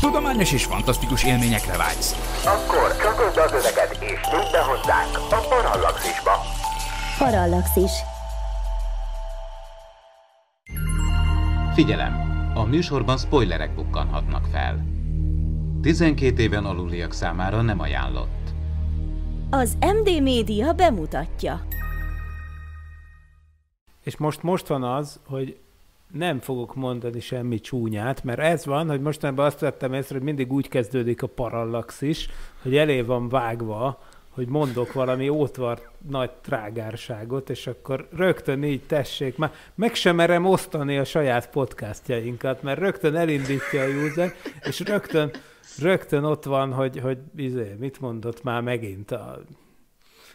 Tudományos és fantasztikus élményekre vágysz. Akkor csatold az öveket és tűnt be hozzánk a Parallaxisba. Parallaxis. Figyelem! A műsorban spoilerek bukkanhatnak fel. 12 éven aluliak számára nem ajánlott. Az MD Média bemutatja. És most, most van az, hogy nem fogok mondani semmi csúnyát, mert ez van, hogy mostanában azt vettem észre, hogy mindig úgy kezdődik a parallaxis, hogy elé van vágva, hogy mondok valami ótvar nagy trágárságot, és akkor rögtön így tessék, már meg sem merem osztani a saját podcastjainkat, mert rögtön elindítja a user, és rögtön, rögtön ott van, hogy, hogy izé, mit mondott már megint a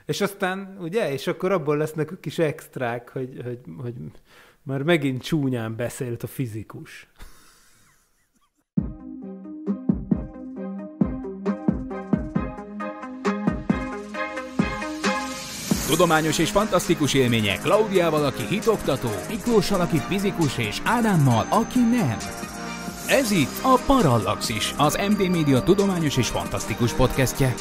és aztán, ugye, és akkor abból lesznek a kis extrák, hogy, hogy, hogy mert megint csúnyán beszélt a fizikus. Tudományos és fantasztikus élmények Klaudiával, aki hitoktató, Miklóssal, aki fizikus, és Ádámmal, aki nem. Ez itt a Parallaxis, az MD Media tudományos és fantasztikus podcastje.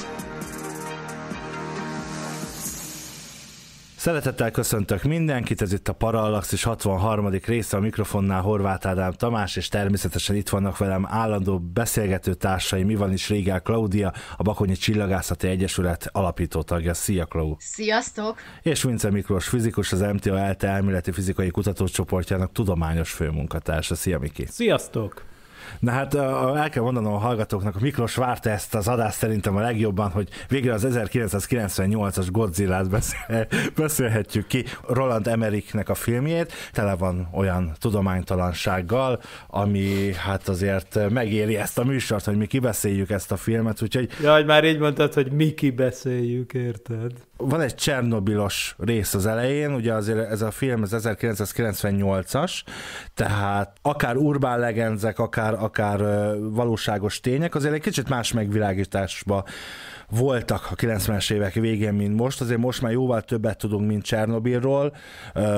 Szeretettel köszöntök mindenkit, ez itt a Parallax és 63. része a mikrofonnál Horváth Ádám Tamás, és természetesen itt vannak velem állandó beszélgető társai, mi van is Régel Klaudia, a Bakonyi Csillagászati Egyesület alapító tagja. Szia, Klau! Sziasztok! És Vince Miklós fizikus, az MTA ELTE elméleti fizikai kutatócsoportjának tudományos főmunkatársa. Szia, Miki! Sziasztok! Na hát el kell mondanom a hallgatóknak, a Miklós várta ezt az adást szerintem a legjobban, hogy végre az 1998-as Godzilla-t beszél, beszélhetjük ki. Roland Emmerichnek a filmjét tele van olyan tudománytalansággal, ami hát azért megéri ezt a műsort, hogy mi kibeszéljük ezt a filmet, úgyhogy... Ja, hogy már így mondtad, hogy mi kibeszéljük, érted? van egy Csernobilos rész az elején, ugye azért ez a film ez 1998-as, tehát akár urbán legendzek, akár, akár valóságos tények, azért egy kicsit más megvilágításba voltak a 90-es évek végén, mint most. Azért most már jóval többet tudunk, mint Csernobilról,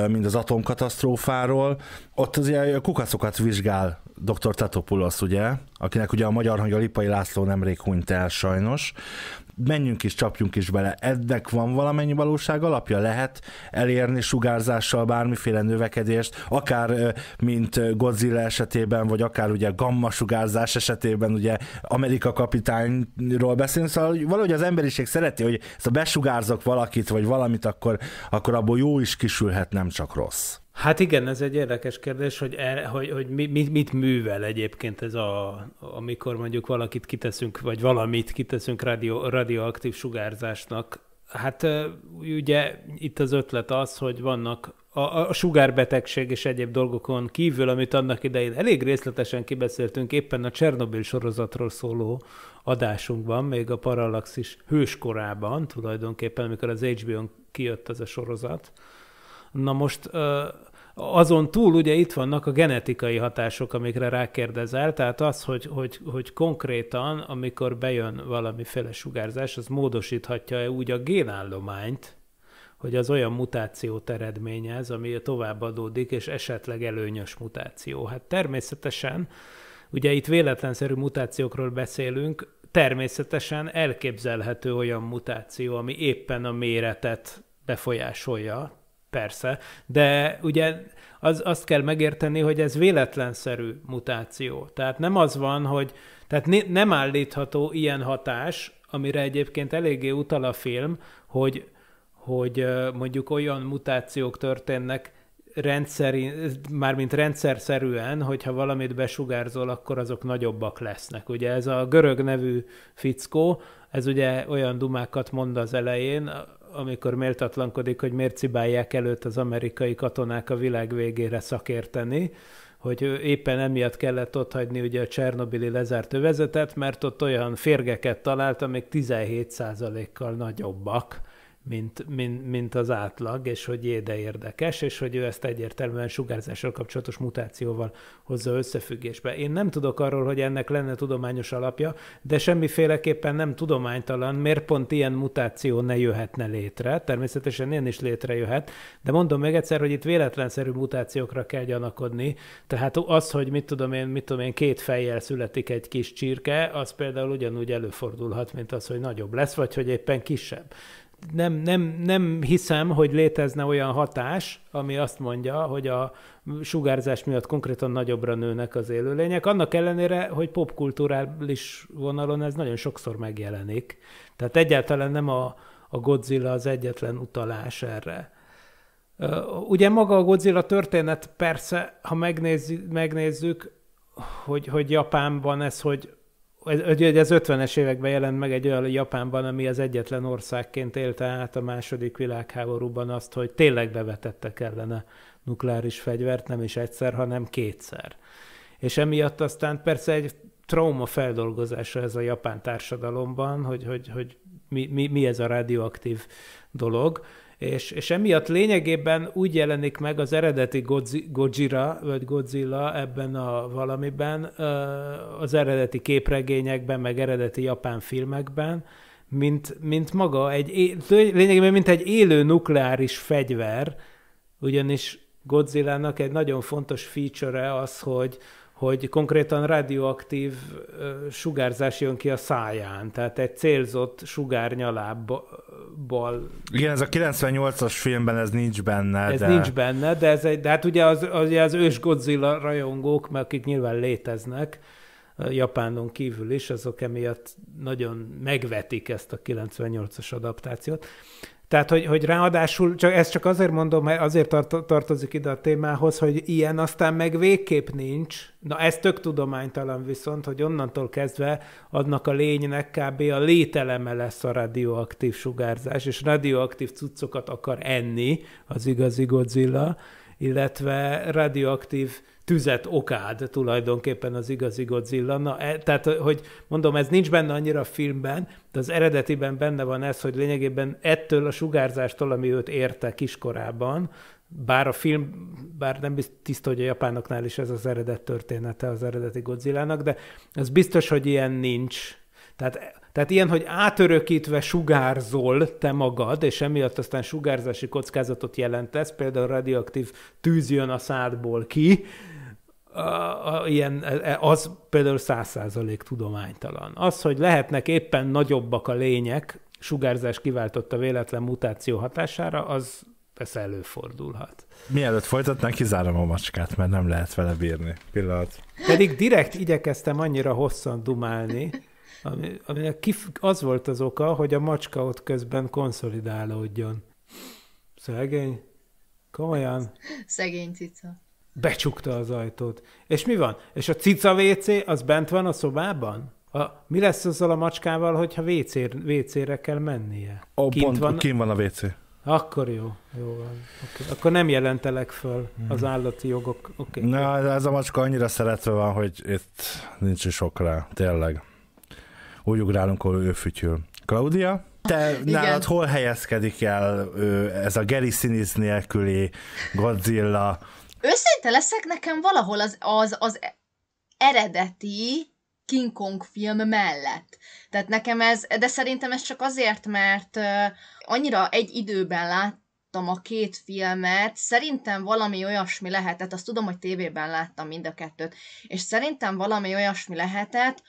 mint az atomkatasztrófáról. Ott azért a kukacokat vizsgál dr. Tatopulosz, ugye, akinek ugye a magyar hangja Lipai László nemrég hunyt el sajnos menjünk is, csapjunk is bele. Ennek van valamennyi valóság alapja? Lehet elérni sugárzással bármiféle növekedést, akár mint Godzilla esetében, vagy akár ugye gamma sugárzás esetében, ugye Amerika kapitányról beszélünk, szóval valahogy az emberiség szereti, hogy ha besugárzok valakit, vagy valamit, akkor, akkor abból jó is kisülhet, nem csak rossz. Hát igen, ez egy érdekes kérdés, hogy, el, hogy, hogy mit, mit művel egyébként ez, a, amikor mondjuk valakit kiteszünk, vagy valamit kiteszünk radio, radioaktív sugárzásnak. Hát ugye itt az ötlet az, hogy vannak a, a sugárbetegség és egyéb dolgokon kívül, amit annak idején elég részletesen kibeszéltünk éppen a Csernobil sorozatról szóló adásunkban, még a Parallaxis hőskorában tulajdonképpen, amikor az HBO-n kijött az a sorozat, Na most azon túl ugye itt vannak a genetikai hatások, amikre rákérdezel, tehát az, hogy, hogy, hogy konkrétan, amikor bejön valamiféle sugárzás, az módosíthatja-e úgy a génállományt, hogy az olyan mutációt eredményez, ami továbbadódik, és esetleg előnyös mutáció. Hát természetesen, ugye itt véletlenszerű mutációkról beszélünk, természetesen elképzelhető olyan mutáció, ami éppen a méretet befolyásolja, persze, de ugye az, azt kell megérteni, hogy ez véletlenszerű mutáció. Tehát nem az van, hogy tehát ne, nem állítható ilyen hatás, amire egyébként eléggé utal a film, hogy, hogy mondjuk olyan mutációk történnek, rendszeri, mármint szerűen, hogyha valamit besugárzol, akkor azok nagyobbak lesznek. Ugye ez a görög nevű fickó, ez ugye olyan dumákat mond az elején, amikor méltatlankodik, hogy miért cibálják előtt az amerikai katonák a világ végére szakérteni, hogy éppen emiatt kellett ott, hagyni ugye a Csernobili lezárt övezetet, mert ott olyan férgeket talált, amik 17%-kal nagyobbak, mint, mint, mint az átlag, és hogy éde érdekes, és hogy ő ezt egyértelműen sugárzással kapcsolatos mutációval hozza összefüggésbe. Én nem tudok arról, hogy ennek lenne tudományos alapja, de semmiféleképpen nem tudománytalan, miért pont ilyen mutáció ne jöhetne létre. Természetesen én is létrejöhet, de mondom meg egyszer, hogy itt véletlenszerű mutációkra kell gyanakodni. Tehát az, hogy mit tudom én, mit tudom én, két fejjel születik egy kis csirke, az például ugyanúgy előfordulhat, mint az, hogy nagyobb lesz, vagy hogy éppen kisebb nem, nem, nem hiszem, hogy létezne olyan hatás, ami azt mondja, hogy a sugárzás miatt konkrétan nagyobbra nőnek az élőlények, annak ellenére, hogy popkulturális vonalon ez nagyon sokszor megjelenik. Tehát egyáltalán nem a, a Godzilla az egyetlen utalás erre. Ugye maga a Godzilla történet persze, ha megnézzük, megnézzük hogy, hogy Japánban ez, hogy ez, 50-es években jelent meg egy olyan Japánban, ami az egyetlen országként élte át a második világháborúban azt, hogy tényleg bevetettek ellene nukleáris fegyvert, nem is egyszer, hanem kétszer. És emiatt aztán persze egy trauma feldolgozása ez a japán társadalomban, hogy, hogy, hogy mi, mi, mi ez a radioaktív dolog és, és emiatt lényegében úgy jelenik meg az eredeti Godzilla, vagy Godzilla ebben a valamiben, az eredeti képregényekben, meg eredeti japán filmekben, mint, mint maga egy, lényegében mint egy élő nukleáris fegyver, ugyanis Godzilla-nak egy nagyon fontos feature az, hogy, hogy konkrétan radioaktív sugárzás jön ki a száján, tehát egy célzott sugárnyalábbal. Igen, ez a 98-as filmben ez nincs benne. Ez de... nincs benne, de, ez egy, de hát ugye az, az, az ős Godzilla rajongók, mert akik nyilván léteznek, Japánon kívül is, azok emiatt nagyon megvetik ezt a 98-as adaptációt. Tehát, hogy, hogy ráadásul, csak ezt csak azért mondom, mert azért tart, tartozik ide a témához, hogy ilyen aztán meg végképp nincs. Na ez tök tudománytalan viszont, hogy onnantól kezdve annak a lénynek kb. a lételeme lesz a radioaktív sugárzás, és radioaktív cuccokat akar enni az igazi Godzilla, illetve radioaktív tüzet okád tulajdonképpen az igazi Godzilla. Na, e, tehát, hogy mondom, ez nincs benne annyira a filmben, de az eredetiben benne van ez, hogy lényegében ettől a sugárzástól, ami őt érte kiskorában, bár a film, bár nem tiszta, hogy a japánoknál is ez az eredet története az eredeti Godzilla-nak, de ez biztos, hogy ilyen nincs tehát, tehát ilyen, hogy átörökítve sugárzol te magad, és emiatt aztán sugárzási kockázatot jelentesz, például radioaktív tűz jön a szádból ki, ilyen, az például száz százalék tudománytalan. Az, hogy lehetnek éppen nagyobbak a lények, sugárzás kiváltotta véletlen mutáció hatására, az persze előfordulhat. Mielőtt folytatnánk, kizárom a macskát, mert nem lehet vele bírni. Pillanat. Pedig direkt igyekeztem annyira hosszan dumálni, ami, aminek kif, az volt az oka, hogy a macska ott közben konszolidálódjon. Szegény. Komolyan. Szegény cica. Becsukta az ajtót. És mi van? És a cica WC az bent van a szobában? A, mi lesz azzal a macskával, hogyha WC-re kell mennie? Ó, kint pont, van, kint van a WC. Akkor jó, jó van. Okay. Akkor nem jelentelek föl az hmm. állati jogok. Okay. Na, ez a macska annyira szeretve van, hogy itt nincs is sok rá, tényleg úgy ugrálunk, ahol ő fütyül. Claudia? Te Igen. nálad hol helyezkedik el ez a Gary Sinise nélküli Godzilla? Őszinte leszek, nekem valahol az, az, az eredeti King Kong film mellett. Tehát nekem ez, de szerintem ez csak azért, mert annyira egy időben láttam a két filmet, szerintem valami olyasmi lehetett, azt tudom, hogy tévében láttam mind a kettőt, és szerintem valami olyasmi lehetett,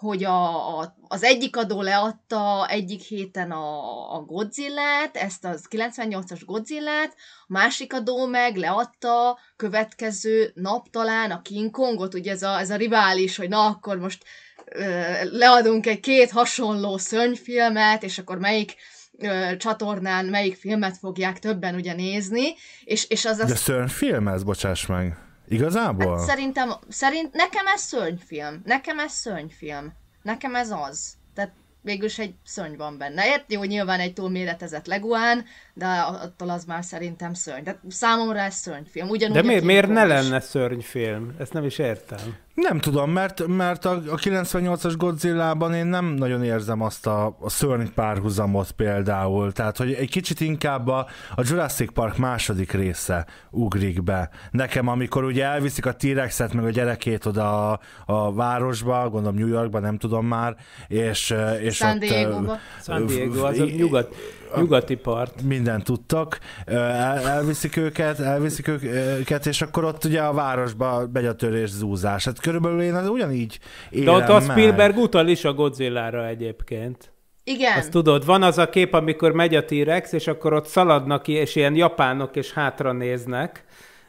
hogy a, a, az egyik adó leadta egyik héten a, a Godzilla-t, ezt az 98-as Godzilla-t, a másik adó meg leadta következő nap talán a King Kongot, ugye ez a, ez a rivális, hogy na akkor most ö, leadunk egy két hasonló szörnyfilmet, és akkor melyik ö, csatornán melyik filmet fogják többen ugye nézni, és, és az... De szörnyfilm ez, bocsáss meg! Igazából? Hát szerintem, szerint, nekem ez szörnyfilm. Nekem ez szörnyfilm. Nekem ez az. Tehát végülis egy szörny van benne. Érti, hogy nyilván egy túlméretezett leguán, de attól az már szerintem szörny. De számomra ez szörnyfilm. Ugyanúgy de miért, miért ne lenne szörnyfilm? Ezt nem is értem. Nem tudom, mert, mert a, a 98-as Godzilla-ban én nem nagyon érzem azt a, a szörny párhuzamot például. Tehát, hogy egy kicsit inkább a, a Jurassic Park második része ugrik be. Nekem, amikor ugye elviszik a T-Rexet meg a gyerekét oda a, a városba, gondolom New Yorkba, nem tudom már, és, és San Diego-ba. San Diego, az a nyugat nyugati part. Mindent tudtak, el, elviszik őket, elviszik őket, és akkor ott ugye a városba megy a törés zúzás. Hát körülbelül én az ugyanígy élem De ott a Spielberg meg. utal is a Godzilla-ra egyébként. Igen. Azt tudod, van az a kép, amikor megy a T-rex, és akkor ott szaladnak ki, és ilyen japánok, és hátra néznek,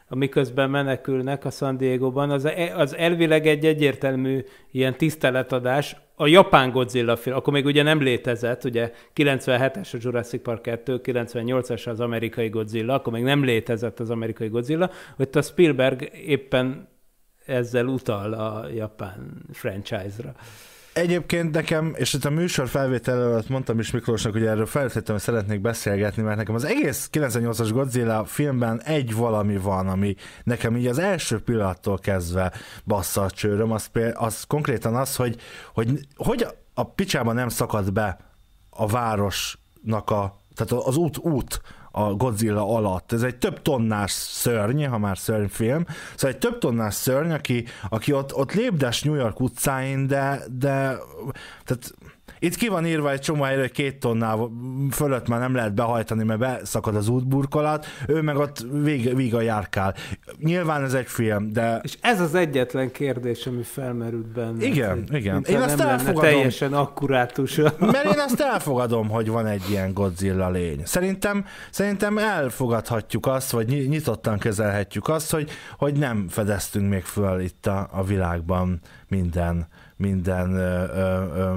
amiközben menekülnek a San Diego-ban. Az, az elvileg egy egyértelmű ilyen tiszteletadás, a japán Godzilla film, akkor még ugye nem létezett, ugye 97-es a Jurassic Park 2, 98-es az amerikai Godzilla, akkor még nem létezett az amerikai Godzilla, hogy a Spielberg éppen ezzel utal a japán franchise-ra egyébként nekem, és itt a műsor felvétel előtt mondtam is Miklósnak, hogy erről hogy szeretnék beszélgetni, mert nekem az egész 98-as Godzilla filmben egy valami van, ami nekem így az első pillanattól kezdve bassza a csőröm, az, az konkrétan az, hogy, hogy hogy a, a picsában nem szakad be a városnak a, tehát az út, út a Godzilla alatt. Ez egy több tonnás szörny, ha már szörnyfilm, szóval egy több tonnás szörny, aki, aki ott, ott lépdes New York utcáin, de, de tehát itt ki van írva egy csomó elő, két tonnál fölött már nem lehet behajtani, mert beszakad az útburkolat, ő meg ott vég, a járkál. Nyilván ez egy film, de... És ez az egyetlen kérdés, ami felmerült benne. Igen, hogy igen. Én azt elfogadom. Teljesen akkurátus. Mert én azt elfogadom, hogy van egy ilyen Godzilla lény. Szerintem, szerintem elfogadhatjuk azt, vagy nyitottan kezelhetjük azt, hogy, hogy nem fedeztünk még föl itt a, a világban minden minden ö, ö, ö,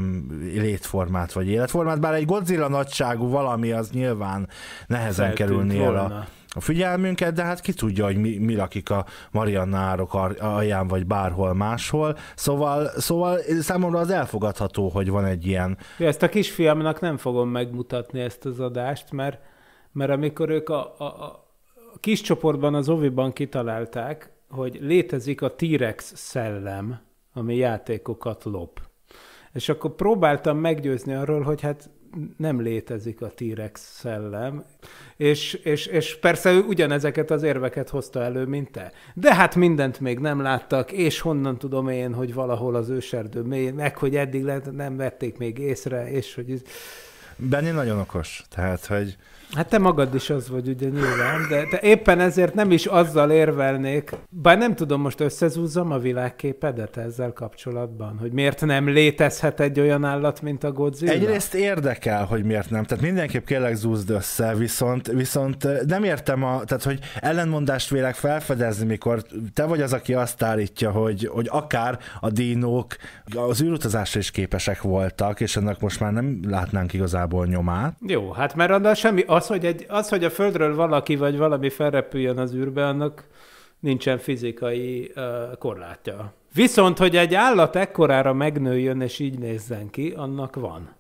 létformát vagy életformát, bár egy Godzilla nagyságú valami az nyilván nehezen kerülni el a, a figyelmünket, de hát ki tudja, hogy mi, mi lakik a Mariannárok alján, vagy bárhol máshol. Szóval, szóval számomra az elfogadható, hogy van egy ilyen... Ja, ezt a kisfiamnak nem fogom megmutatni ezt az adást, mert, mert amikor ők a, a, a kis csoportban az oviban kitalálták, hogy létezik a T-rex szellem, ami játékokat lop. És akkor próbáltam meggyőzni arról, hogy hát nem létezik a T-rex szellem, és, és, és persze ő ugyanezeket az érveket hozta elő, mint te. De hát mindent még nem láttak, és honnan tudom én, hogy valahol az őserdő mély, meg hogy eddig lehet, nem vették még észre, és hogy... Benni nagyon okos, tehát, hogy Hát te magad is az vagy, ugye nyilván, de, de éppen ezért nem is azzal érvelnék, bár nem tudom, most összezúzzam a világképedet ezzel kapcsolatban, hogy miért nem létezhet egy olyan állat, mint a Godzilla? Egyrészt érdekel, hogy miért nem, tehát mindenképp kérlek zúzd össze, viszont, viszont nem értem, a, tehát hogy ellenmondást vélek felfedezni, mikor te vagy az, aki azt állítja, hogy, hogy akár a dinók az űrutazásra is képesek voltak, és ennek most már nem látnánk igazából nyomát. Jó, hát mert annál semmi, az az, hogy, egy, az, hogy a Földről valaki vagy valami felrepüljön az űrbe, annak nincsen fizikai uh, korlátja. Viszont, hogy egy állat ekkorára megnőjön és így nézzen ki, annak van.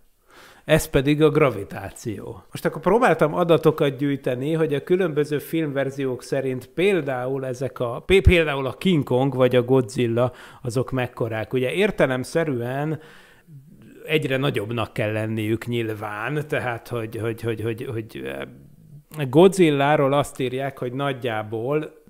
Ez pedig a gravitáció. Most akkor próbáltam adatokat gyűjteni, hogy a különböző filmverziók szerint például ezek a, például a King Kong vagy a Godzilla, azok mekkorák. Ugye értelemszerűen egyre nagyobbnak kell lenniük nyilván, tehát hogy, hogy, hogy, hogy, hogy eh, Godzilla-ról azt írják, hogy nagyjából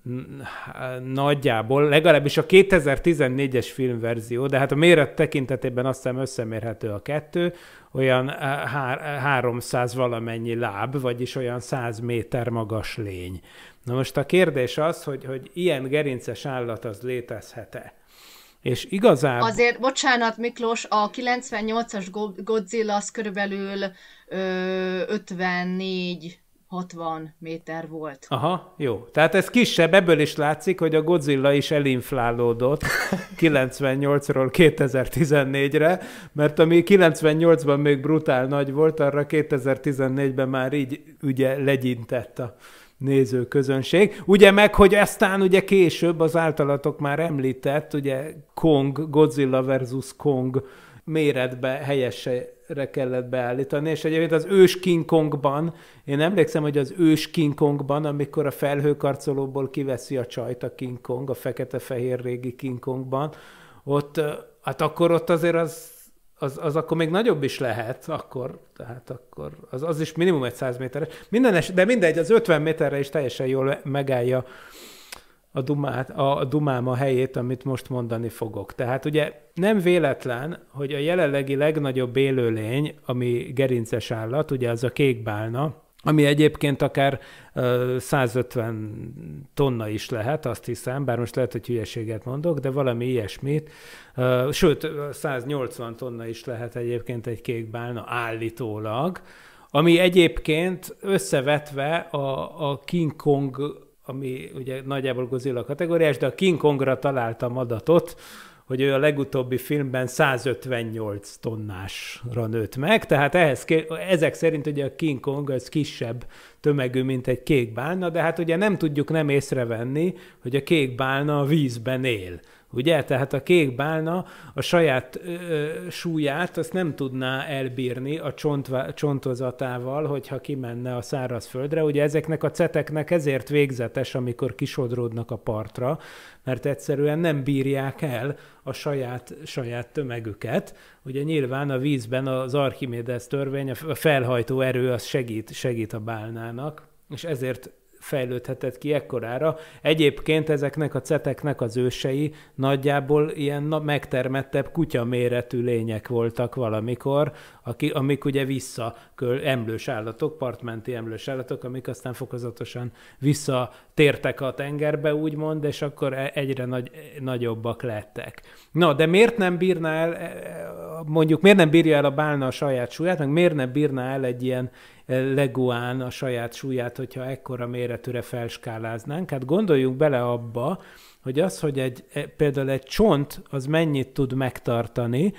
hát, nagyjából, legalábbis a 2014-es filmverzió, de hát a méret tekintetében azt hiszem összemérhető a kettő, olyan eh, há- 300 valamennyi láb, vagyis olyan 100 méter magas lény. Na most a kérdés az, hogy, hogy ilyen gerinces állat az létezhet-e? És igazából... Azért, bocsánat Miklós, a 98-as Godzilla az körülbelül ö, 54 60 méter volt. Aha, jó. Tehát ez kisebb, ebből is látszik, hogy a Godzilla is elinflálódott 98-ról 2014-re, mert ami 98-ban még brutál nagy volt, arra 2014-ben már így ugye legyintett a néző közönség, Ugye meg, hogy aztán ugye később az általatok már említett, ugye Kong, Godzilla versus Kong méretbe helyesre kellett beállítani, és egyébként az ős King Kongban, én emlékszem, hogy az ős King Kongban, amikor a felhőkarcolóból kiveszi a csajt a King Kong, a fekete-fehér régi King Kongban, ott, hát akkor ott azért az az, az akkor még nagyobb is lehet, akkor, tehát akkor az, az is minimum egy 100 méteres. Minden es, de mindegy, az 50 méterre is teljesen jól megállja a, dumát, a, a dumám a helyét, amit most mondani fogok. Tehát ugye nem véletlen, hogy a jelenlegi legnagyobb élőlény, ami gerinces állat, ugye az a kékbálna, ami egyébként akár 150 tonna is lehet, azt hiszem, bár most lehet, hogy hülyeséget mondok, de valami ilyesmit, sőt, 180 tonna is lehet egyébként egy bálna állítólag, ami egyébként összevetve a, a King Kong, ami ugye nagyjából Godzilla kategóriás, de a King Kongra találtam adatot, hogy ő a legutóbbi filmben 158 tonnásra nőtt meg, tehát ehhez, ezek szerint ugye a King Kong az kisebb tömegű, mint egy kék bálna, de hát ugye nem tudjuk nem észrevenni, hogy a kék bálna a vízben él. Ugye? Tehát a kék bálna a saját ö, súlyát azt nem tudná elbírni a csontva, csontozatával, hogyha kimenne a száraz földre. Ugye ezeknek a ceteknek ezért végzetes, amikor kisodródnak a partra, mert egyszerűen nem bírják el a saját, saját tömegüket. Ugye nyilván a vízben az Archimedes törvény, a felhajtó erő az segít, segít a bálnának, és ezért fejlődhetett ki ekkorára. Egyébként ezeknek a ceteknek az ősei nagyjából ilyen megtermettebb kutya méretű lények voltak valamikor, aki, amik ugye vissza emlős állatok, partmenti emlős állatok, amik aztán fokozatosan visszatértek a tengerbe, úgymond, és akkor e- egyre nagy, nagyobbak lettek. Na, de miért nem bírná el, e- mondjuk miért nem bírja el a bálna a saját súlyát, meg miért nem bírná el egy ilyen e, leguán a saját súlyát, hogyha ekkora méretűre felskáláznánk? Hát gondoljunk bele abba, hogy az, hogy egy, például egy csont az mennyit tud megtartani,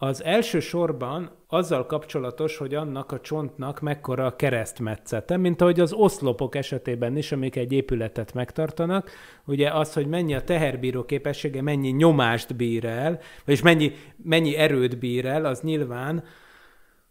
az első sorban azzal kapcsolatos, hogy annak a csontnak mekkora a keresztmetszete, mint ahogy az oszlopok esetében is, amik egy épületet megtartanak, ugye az, hogy mennyi a teherbíró képessége, mennyi nyomást bír el, vagyis mennyi, mennyi erőt bír el, az nyilván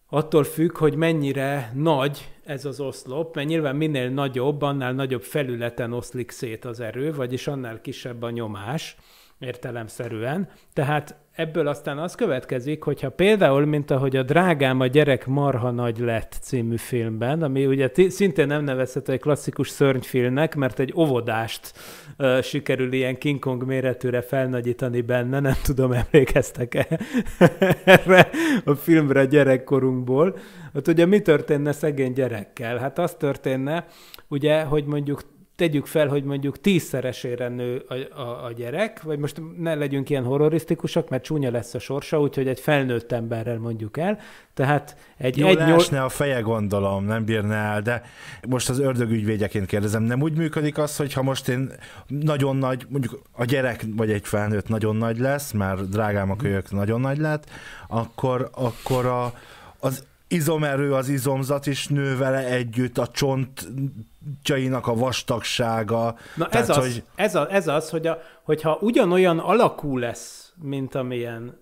attól függ, hogy mennyire nagy ez az oszlop, mert nyilván minél nagyobb, annál nagyobb felületen oszlik szét az erő, vagyis annál kisebb a nyomás értelemszerűen. Tehát ebből aztán az következik, hogyha például, mint ahogy a Drágám a gyerek marha nagy lett című filmben, ami ugye t- szintén nem nevezhető egy klasszikus szörnyfilmnek, mert egy óvodást ö, sikerül ilyen King Kong méretűre felnagyítani benne, nem tudom, emlékeztek-e erre a filmre gyerekkorunkból. Ott ugye mi történne szegény gyerekkel? Hát az történne, ugye, hogy mondjuk tegyük fel, hogy mondjuk tízszeresére nő a, a, a gyerek, vagy most ne legyünk ilyen horrorisztikusak, mert csúnya lesz a sorsa, úgyhogy egy felnőtt emberrel mondjuk el. Tehát egy... Jó, egy nyol... a feje, gondolom, nem bírná el, de most az ördögügyvédjeként kérdezem, nem úgy működik az, hogy ha most én nagyon nagy, mondjuk a gyerek vagy egy felnőtt nagyon nagy lesz, mert drágám a kölyök nagyon nagy lett, akkor, akkor a, az izomerő az izomzat, is nő vele együtt a csontjainak a vastagsága. Na Tehát, ez, az, hogy... ez, az, ez az, hogy a, hogyha ugyanolyan alakú lesz, mint amilyen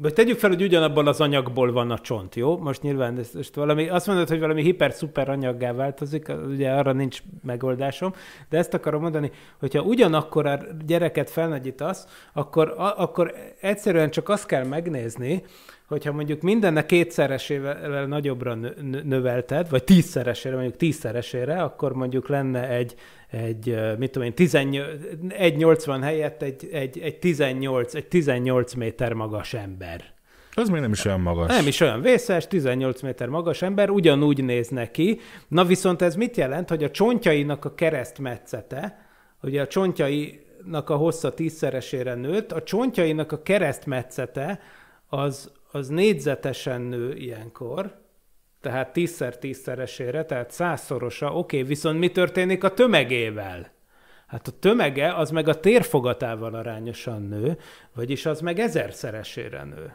vagy tegyük fel, hogy ugyanabból az anyagból van a csont, jó? Most nyilván ez, most valami, azt mondod, hogy valami hiper-szuper anyaggá változik, ugye arra nincs megoldásom, de ezt akarom mondani, hogyha ugyanakkor a gyereket felnagyítasz, akkor, a, akkor egyszerűen csak azt kell megnézni, hogyha mondjuk mindennek kétszeresével nagyobbra növelted, vagy tízszeresére, mondjuk tízszeresére, akkor mondjuk lenne egy egy, mit tudom én, 1,80 helyett egy, egy, egy, 18, egy 18 méter magas ember. Ez még nem is olyan magas. Nem is olyan vészes, 18 méter magas ember, ugyanúgy néz neki. Na viszont ez mit jelent, hogy a csontjainak a keresztmetszete, ugye a csontjainak a hossza tízszeresére nőtt, a csontjainak a keresztmetszete az, az négyzetesen nő ilyenkor, tehát tízszer tízszeresére, tehát százszorosa, oké, okay, viszont mi történik a tömegével? Hát a tömege az meg a térfogatával arányosan nő, vagyis az meg ezerszeresére nő.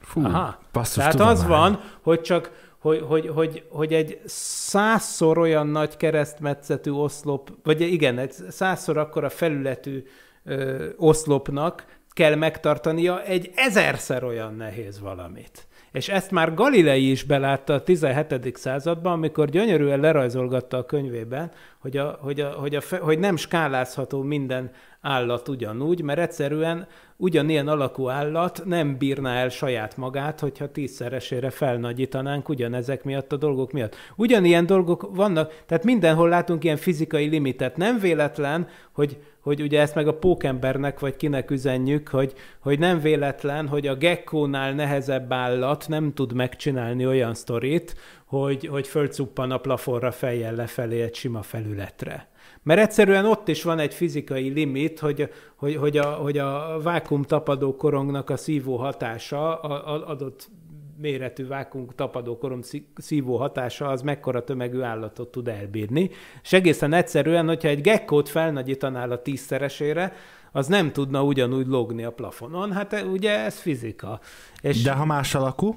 Fú, Aha. Basszus, tehát az már. van, hogy csak hogy, hogy, hogy, hogy egy százszor olyan nagy keresztmetszetű oszlop, vagy igen, egy százszor akkora felületű ö, oszlopnak kell megtartania egy ezerszer olyan nehéz valamit. És ezt már Galilei is belátta a 17. században, amikor gyönyörűen lerajzolgatta a könyvében, hogy, a, hogy, a, hogy, a, hogy nem skálázható minden állat ugyanúgy, mert egyszerűen ugyanilyen alakú állat nem bírná el saját magát, hogyha tízszeresére felnagyítanánk ugyanezek miatt a dolgok miatt. Ugyanilyen dolgok vannak, tehát mindenhol látunk ilyen fizikai limitet. Nem véletlen, hogy, hogy ugye ezt meg a pókembernek vagy kinek üzenjük, hogy, hogy nem véletlen, hogy a gekkónál nehezebb állat nem tud megcsinálni olyan sztorit, hogy, hogy fölcuppan a plafonra fejjel lefelé egy sima felületre. Mert egyszerűen ott is van egy fizikai limit, hogy, hogy, hogy, a, hogy a vákum tapadó korongnak a szívó hatása a, a, adott méretű vákum tapadó korom szívó hatása az mekkora tömegű állatot tud elbírni. És egészen egyszerűen, hogyha egy gekkót felnagyítanál a tízszeresére, az nem tudna ugyanúgy logni a plafonon. Hát e, ugye ez fizika. És... De ha más alakú?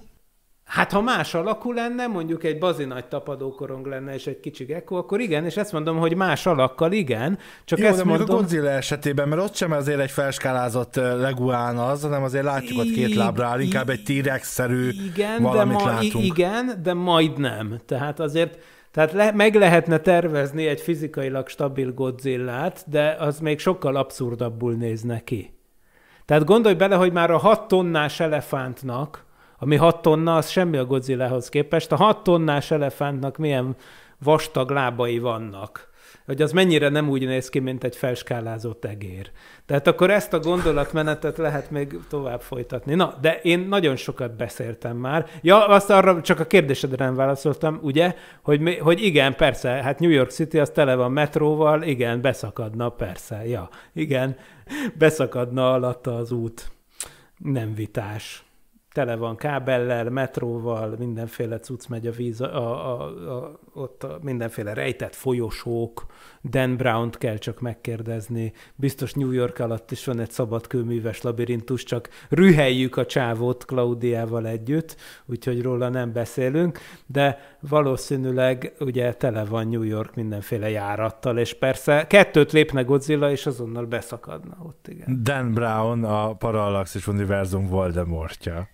Hát ha más alakú lenne, mondjuk egy bazi nagy tapadókorong lenne, és egy kicsi gecko, akkor igen, és ezt mondom, hogy más alakkal igen. Csak Jó, ezt de mondom... a Godzilla esetében, mert ott sem azért egy felskálázott leguán az, hanem azért látjuk ott két lábra áll, inkább egy T-rex-szerű igen, valamit de ma... látunk. Igen, de majdnem. Tehát azért tehát le, meg lehetne tervezni egy fizikailag stabil Godzillát, de az még sokkal abszurdabbul néz neki. Tehát gondolj bele, hogy már a hat tonnás elefántnak, ami 6 tonna, az semmi a Godzilla-hoz képest. A 6 tonnás elefántnak milyen vastag lábai vannak hogy az mennyire nem úgy néz ki, mint egy felskálázott egér. Tehát akkor ezt a gondolatmenetet lehet még tovább folytatni. Na, de én nagyon sokat beszéltem már. Ja, azt arra csak a kérdésedre nem válaszoltam, ugye, hogy, mi, hogy igen, persze, hát New York City az tele van metróval, igen, beszakadna, persze, ja, igen, beszakadna alatta az út. Nem vitás tele van kábellel, metróval, mindenféle cucc megy a víz, a, a, a, ott a mindenféle rejtett folyosók, Dan Brown-t kell csak megkérdezni, biztos New York alatt is van egy szabadkőműves labirintus, csak rüheljük a csávót Klaudiával együtt, úgyhogy róla nem beszélünk, de valószínűleg ugye tele van New York mindenféle járattal, és persze kettőt lépne Godzilla, és azonnal beszakadna ott, igen. Dan Brown a Parallaxis Univerzum Voldemortja.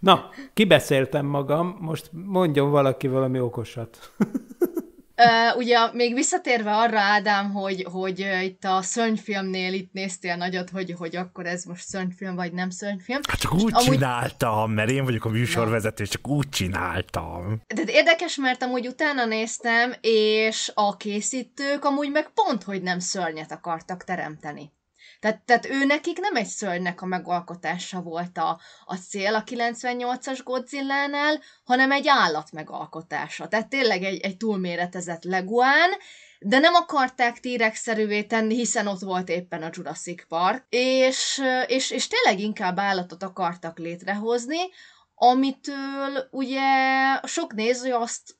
Na, kibeszéltem magam, most mondjon valaki valami okosat. Uh, ugye még visszatérve arra, Ádám, hogy, hogy uh, itt a szörnyfilmnél itt néztél nagyot, hogy, hogy akkor ez most szörnyfilm vagy nem szörnyfilm. Hát csak úgy amúgy... csináltam, mert én vagyok a műsorvezető, csak úgy csináltam. De érdekes, mert amúgy utána néztem, és a készítők amúgy meg pont, hogy nem szörnyet akartak teremteni. Tehát, tehát ő nekik nem egy szörnynek a megalkotása volt a, a cél a 98-as godzilla hanem egy állat megalkotása. Tehát tényleg egy, egy túlméretezett leguán, de nem akarták tírek-szerűvé tenni, hiszen ott volt éppen a Jurassic Park, és, és, és tényleg inkább állatot akartak létrehozni, amitől ugye sok néző azt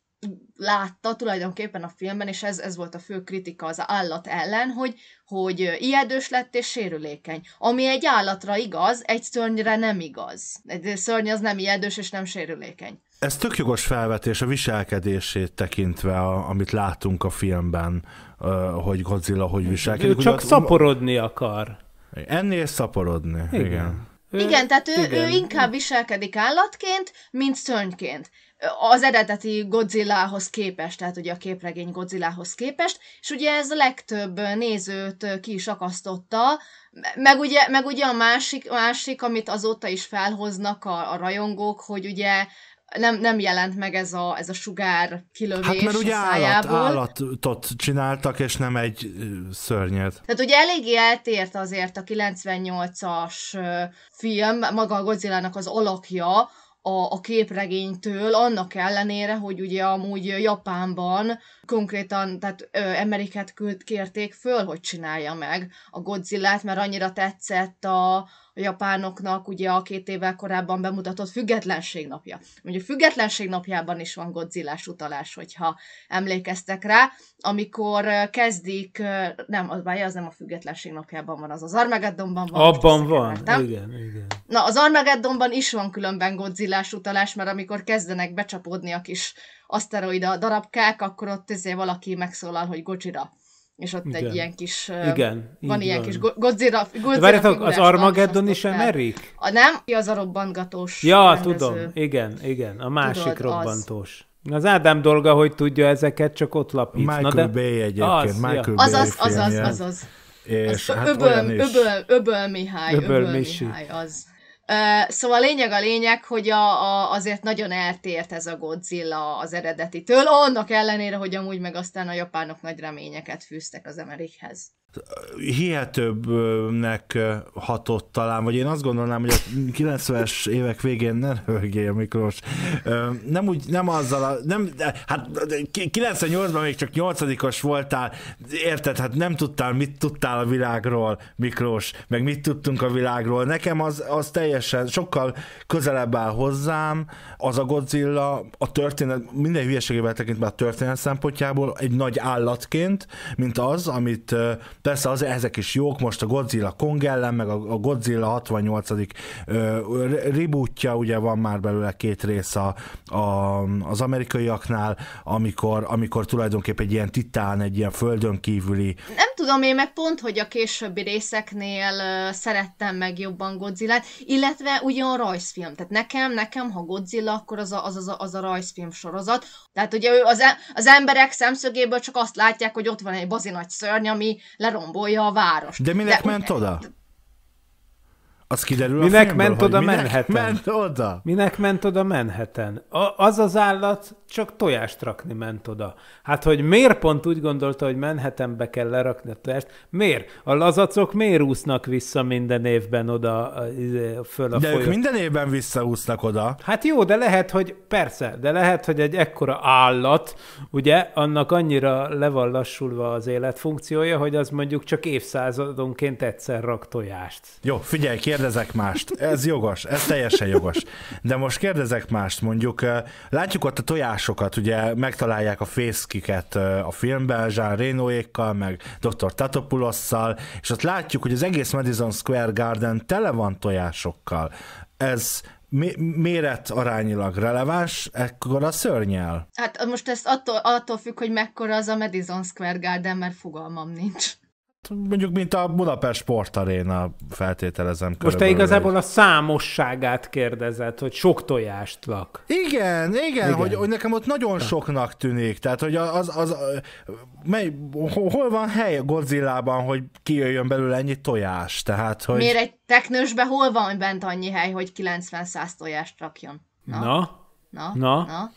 látta tulajdonképpen a filmben, és ez, ez volt a fő kritika az állat ellen, hogy, hogy ijedős lett és sérülékeny. Ami egy állatra igaz, egy szörnyre nem igaz. Egy szörny az nem ijedős és nem sérülékeny. Ez tök jogos felvetés a viselkedését tekintve, a, amit látunk a filmben, hogy Godzilla hogy viselkedik. Ő csak Ugyan, szaporodni akar. Ennél szaporodni, igen. igen. Ő, igen, tehát ő, igen. ő inkább viselkedik állatként, mint szörnyként az eredeti Godzillahoz képest, tehát ugye a képregény Godzillahoz képest, és ugye ez a legtöbb nézőt ki is akasztotta, meg ugye, meg ugye a másik, másik, amit azóta is felhoznak a, a rajongók, hogy ugye nem, nem jelent meg ez a, ez a sugár kilövés Hát mert ugye állat, állatot csináltak, és nem egy szörnyet. Tehát ugye eléggé eltért azért a 98-as film, maga a Godzilla-nak az alakja, a, a képregénytől, annak ellenére, hogy ugye amúgy Japánban konkrétan, tehát Ameriket kérték föl, hogy csinálja meg a Godzilla-t, mert annyira tetszett a, a japánoknak ugye a két évvel korábban bemutatott függetlenség napja. Ugye a függetlenség napjában is van godzilla utalás, hogyha emlékeztek rá, amikor kezdik, nem, az, bája, az nem a függetlenség napjában van, az az Armageddonban van. Abban van, igen, igen. Na, az Armageddonban is van különben godzilla utalás, mert amikor kezdenek becsapódni a kis aszteroida darabkák, akkor ott azért valaki megszólal, hogy Godzilla és ott Igen. egy ilyen kis... Igen, van ilyen van. kis Godzilla, Godzilla Várjátok, az Armageddon is emerik? A nem, az a robbantgatós. Ja, rendező. tudom, igen, igen, a másik Tudod, robbantós. Az. az Ádám dolga, hogy tudja ezeket, csak ott lapít. Michael Na de... Bay egyébként, az, Michael ja. Bay az, az, az, az. És az hát öböl, öböl, öböl, öböl Mihály, öböl, öböl Mihály, az. Szóval a lényeg a lényeg, hogy a, a, azért nagyon eltért ez a Godzilla az eredetitől, annak ellenére, hogy amúgy meg aztán a japánok nagy reményeket fűztek az Amerikhez hihetőbbnek hatott talán, vagy én azt gondolnám, hogy a 90-es évek végén ne röhögjél Miklós. Nem úgy, nem azzal a, nem, hát 98-ban még csak 8 voltál, érted, hát nem tudtál, mit tudtál a világról, Miklós, meg mit tudtunk a világról. Nekem az, az teljesen sokkal közelebb áll hozzám, az a Godzilla, a történet, minden hülyeségével tekintve a történet szempontjából egy nagy állatként, mint az, amit Persze az, ezek is jók, most a Godzilla Kong ellen, meg a, a Godzilla 68. Ö, rebootja, ugye van már belőle két rész a, a, az amerikaiaknál, amikor, amikor tulajdonképpen egy ilyen titán, egy ilyen földön kívüli... Nem tudom, én meg pont, hogy a későbbi részeknél szerettem meg jobban godzilla illetve ugyan a rajzfilm. Tehát nekem, nekem, ha Godzilla, akkor az a, az, az, a, az a rajzfilm sorozat. Tehát ugye az, e, az emberek szemszögéből csak azt látják, hogy ott van egy bazinagy szörny, ami lerombolja a várost. De minek De, ment oda? Az kiderül Minek a filmből, ment oda minek Manhattan? ment oda? Minek ment oda Manhattan? A, az az állat csak tojást rakni ment oda. Hát, hogy miért pont úgy gondolta, hogy Manhattanbe kell lerakni a tojást? Miért? A lazacok miért úsznak vissza minden évben oda, izé, föl a De folyó? ők minden évben visszaúsznak oda. Hát jó, de lehet, hogy persze, de lehet, hogy egy ekkora állat, ugye, annak annyira le van lassulva az életfunkciója, hogy az mondjuk csak évszázadonként egyszer rak tojást. Jó, figyelj ki, kérdezek mást. Ez jogos, ez teljesen jogos. De most kérdezek mást, mondjuk látjuk ott a tojásokat, ugye megtalálják a fészkiket a filmben, Jean Renoékkal, meg Dr. Tatopulosszal, és ott látjuk, hogy az egész Madison Square Garden tele van tojásokkal. Ez méret arányilag releváns, ekkora szörnyel? Hát most ezt attól, attól függ, hogy mekkora az a Madison Square Garden, mert fogalmam nincs mondjuk mint a Budapest Sportaréna feltételezem Most körülbelül. te igazából a számosságát kérdezed, hogy sok tojást lak. Igen, igen, igen. Hogy, hogy nekem ott nagyon soknak tűnik, tehát hogy az, az, az mely, hol van hely Godzilla-ban, hogy kijöjjön belőle ennyi tojás, tehát hogy... Miért egy teknősben hol van bent annyi hely, hogy 90-100 tojást rakjon? Na? Na? Na? Na? Na?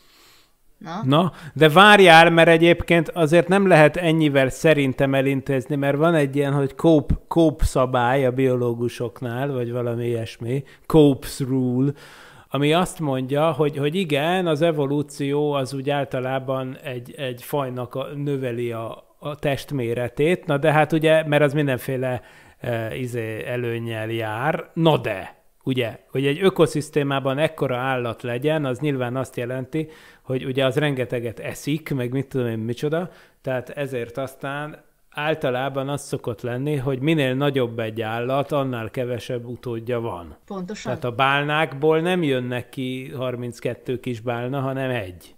Na? Na, de várjál, mert egyébként azért nem lehet ennyivel szerintem elintézni, mert van egy ilyen, hogy cope, cope szabály a biológusoknál, vagy valami ilyesmi, Cope's rule, ami azt mondja, hogy, hogy igen, az evolúció az úgy általában egy, egy fajnak a, növeli a, a testméretét, na de hát ugye, mert az mindenféle e, izé, előnyel jár, na de, ugye, hogy egy ökoszisztémában ekkora állat legyen, az nyilván azt jelenti, hogy ugye az rengeteget eszik, meg mit tudom én micsoda, tehát ezért aztán általában az szokott lenni, hogy minél nagyobb egy állat, annál kevesebb utódja van. Pontosan. Tehát a bálnákból nem jönnek ki 32 kis bálna, hanem egy.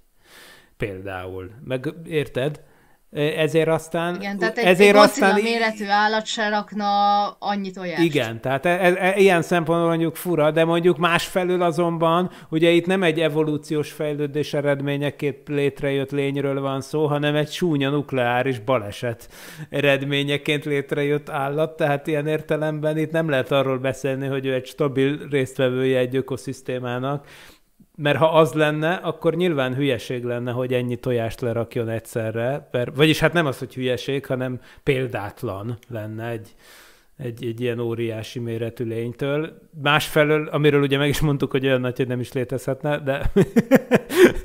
Például. Meg érted? Ezért aztán... Igen, tehát egy, ezért egy aztán méretű állat se rakna annyit olyan Igen, tehát e-, e, e, ilyen szempontból mondjuk fura, de mondjuk másfelül azonban, ugye itt nem egy evolúciós fejlődés eredményeként létrejött lényről van szó, hanem egy súnya nukleáris baleset eredményeként létrejött állat, tehát ilyen értelemben itt nem lehet arról beszélni, hogy ő egy stabil résztvevője egy ökoszisztémának, mert ha az lenne, akkor nyilván hülyeség lenne, hogy ennyi tojást lerakjon egyszerre, per, vagyis hát nem az, hogy hülyeség, hanem példátlan lenne egy, egy, egy ilyen óriási méretű lénytől. Másfelől, amiről ugye meg is mondtuk, hogy olyan nagy, hogy nem is létezhetne, de...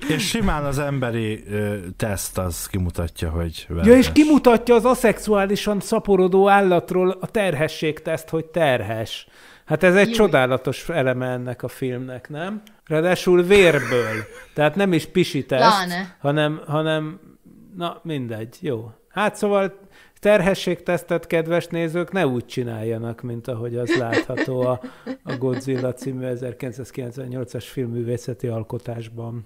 és simán az emberi ö, teszt az kimutatja, hogy... Veres. Ja, és kimutatja az aszexuálisan szaporodó állatról a terhesség teszt, hogy terhes. Hát ez egy Jó. csodálatos eleme ennek a filmnek, nem? Ráadásul vérből. Tehát nem is pisítesz, hanem, hanem, na mindegy, jó. Hát szóval terhességtesztet, kedves nézők, ne úgy csináljanak, mint ahogy az látható a, a Godzilla című 1998-as filmművészeti alkotásban.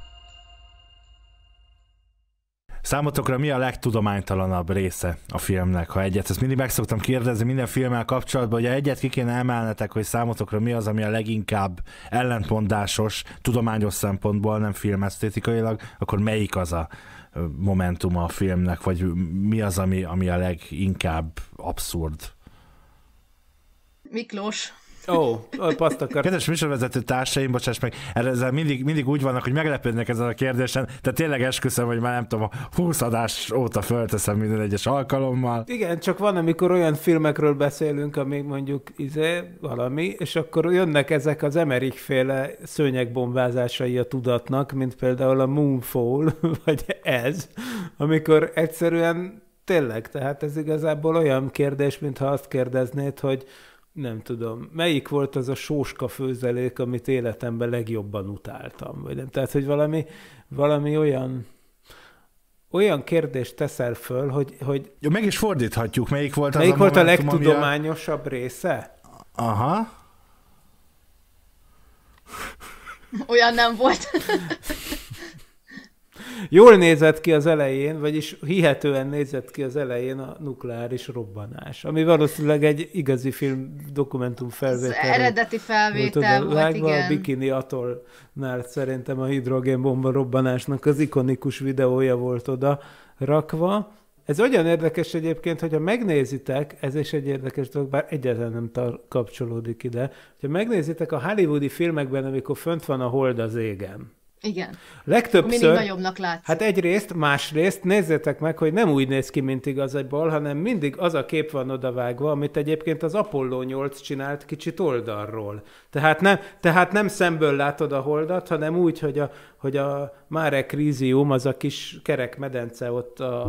Számotokra mi a legtudománytalanabb része a filmnek, ha egyet? Ezt mindig meg szoktam kérdezni minden filmmel kapcsolatban, hogy egyet ki kéne emelnetek, hogy számotokra mi az, ami a leginkább ellentmondásos, tudományos szempontból, nem filmesztétikailag, akkor melyik az a momentum a filmnek, vagy mi az, ami, ami a leginkább abszurd? Miklós. Ó, azt akartam. Kedves műsorvezető társaim, bocsáss meg, ezzel mindig, mindig úgy vannak, hogy meglepődnek ezen a kérdésen, tehát tényleg esküszöm, hogy már nem tudom, a 20 adás óta fölteszem minden egyes alkalommal. Igen, csak van, amikor olyan filmekről beszélünk, amik mondjuk izé, valami, és akkor jönnek ezek az Emmerich féle szőnyegbombázásai a tudatnak, mint például a Moonfall, vagy ez, amikor egyszerűen tényleg, tehát ez igazából olyan kérdés, mintha azt kérdeznéd, hogy nem tudom, melyik volt az a sóska főzelék, amit életemben legjobban utáltam, vagy nem. Tehát, hogy valami, valami olyan, olyan kérdést teszel föl, hogy... hogy ja, meg is fordíthatjuk, melyik volt melyik az volt a, momentum, a legtudományosabb a... része? Aha. Olyan nem volt. Jól nézett ki az elején, vagyis hihetően nézett ki az elején a nukleáris robbanás, ami valószínűleg egy igazi film dokumentum felvétel. Az eredeti felvétel volt, volt igen. A Bikini Atollnál szerintem a hidrogénbomba robbanásnak az ikonikus videója volt oda rakva. Ez olyan érdekes egyébként, hogyha megnézitek, ez is egy érdekes dolog, bár egyáltalán nem tar- kapcsolódik ide, hogyha megnézitek a hollywoodi filmekben, amikor fönt van a hold az égen, igen. Legtöbbször... Mindig nagyobbnak látszik. Hát egyrészt, másrészt nézzétek meg, hogy nem úgy néz ki, mint igazából, hanem mindig az a kép van odavágva, amit egyébként az Apollo 8 csinált kicsit oldalról. Tehát nem, tehát nem szemből látod a holdat, hanem úgy, hogy a, hogy a Mare Crisium, az a kis kerek medence ott a,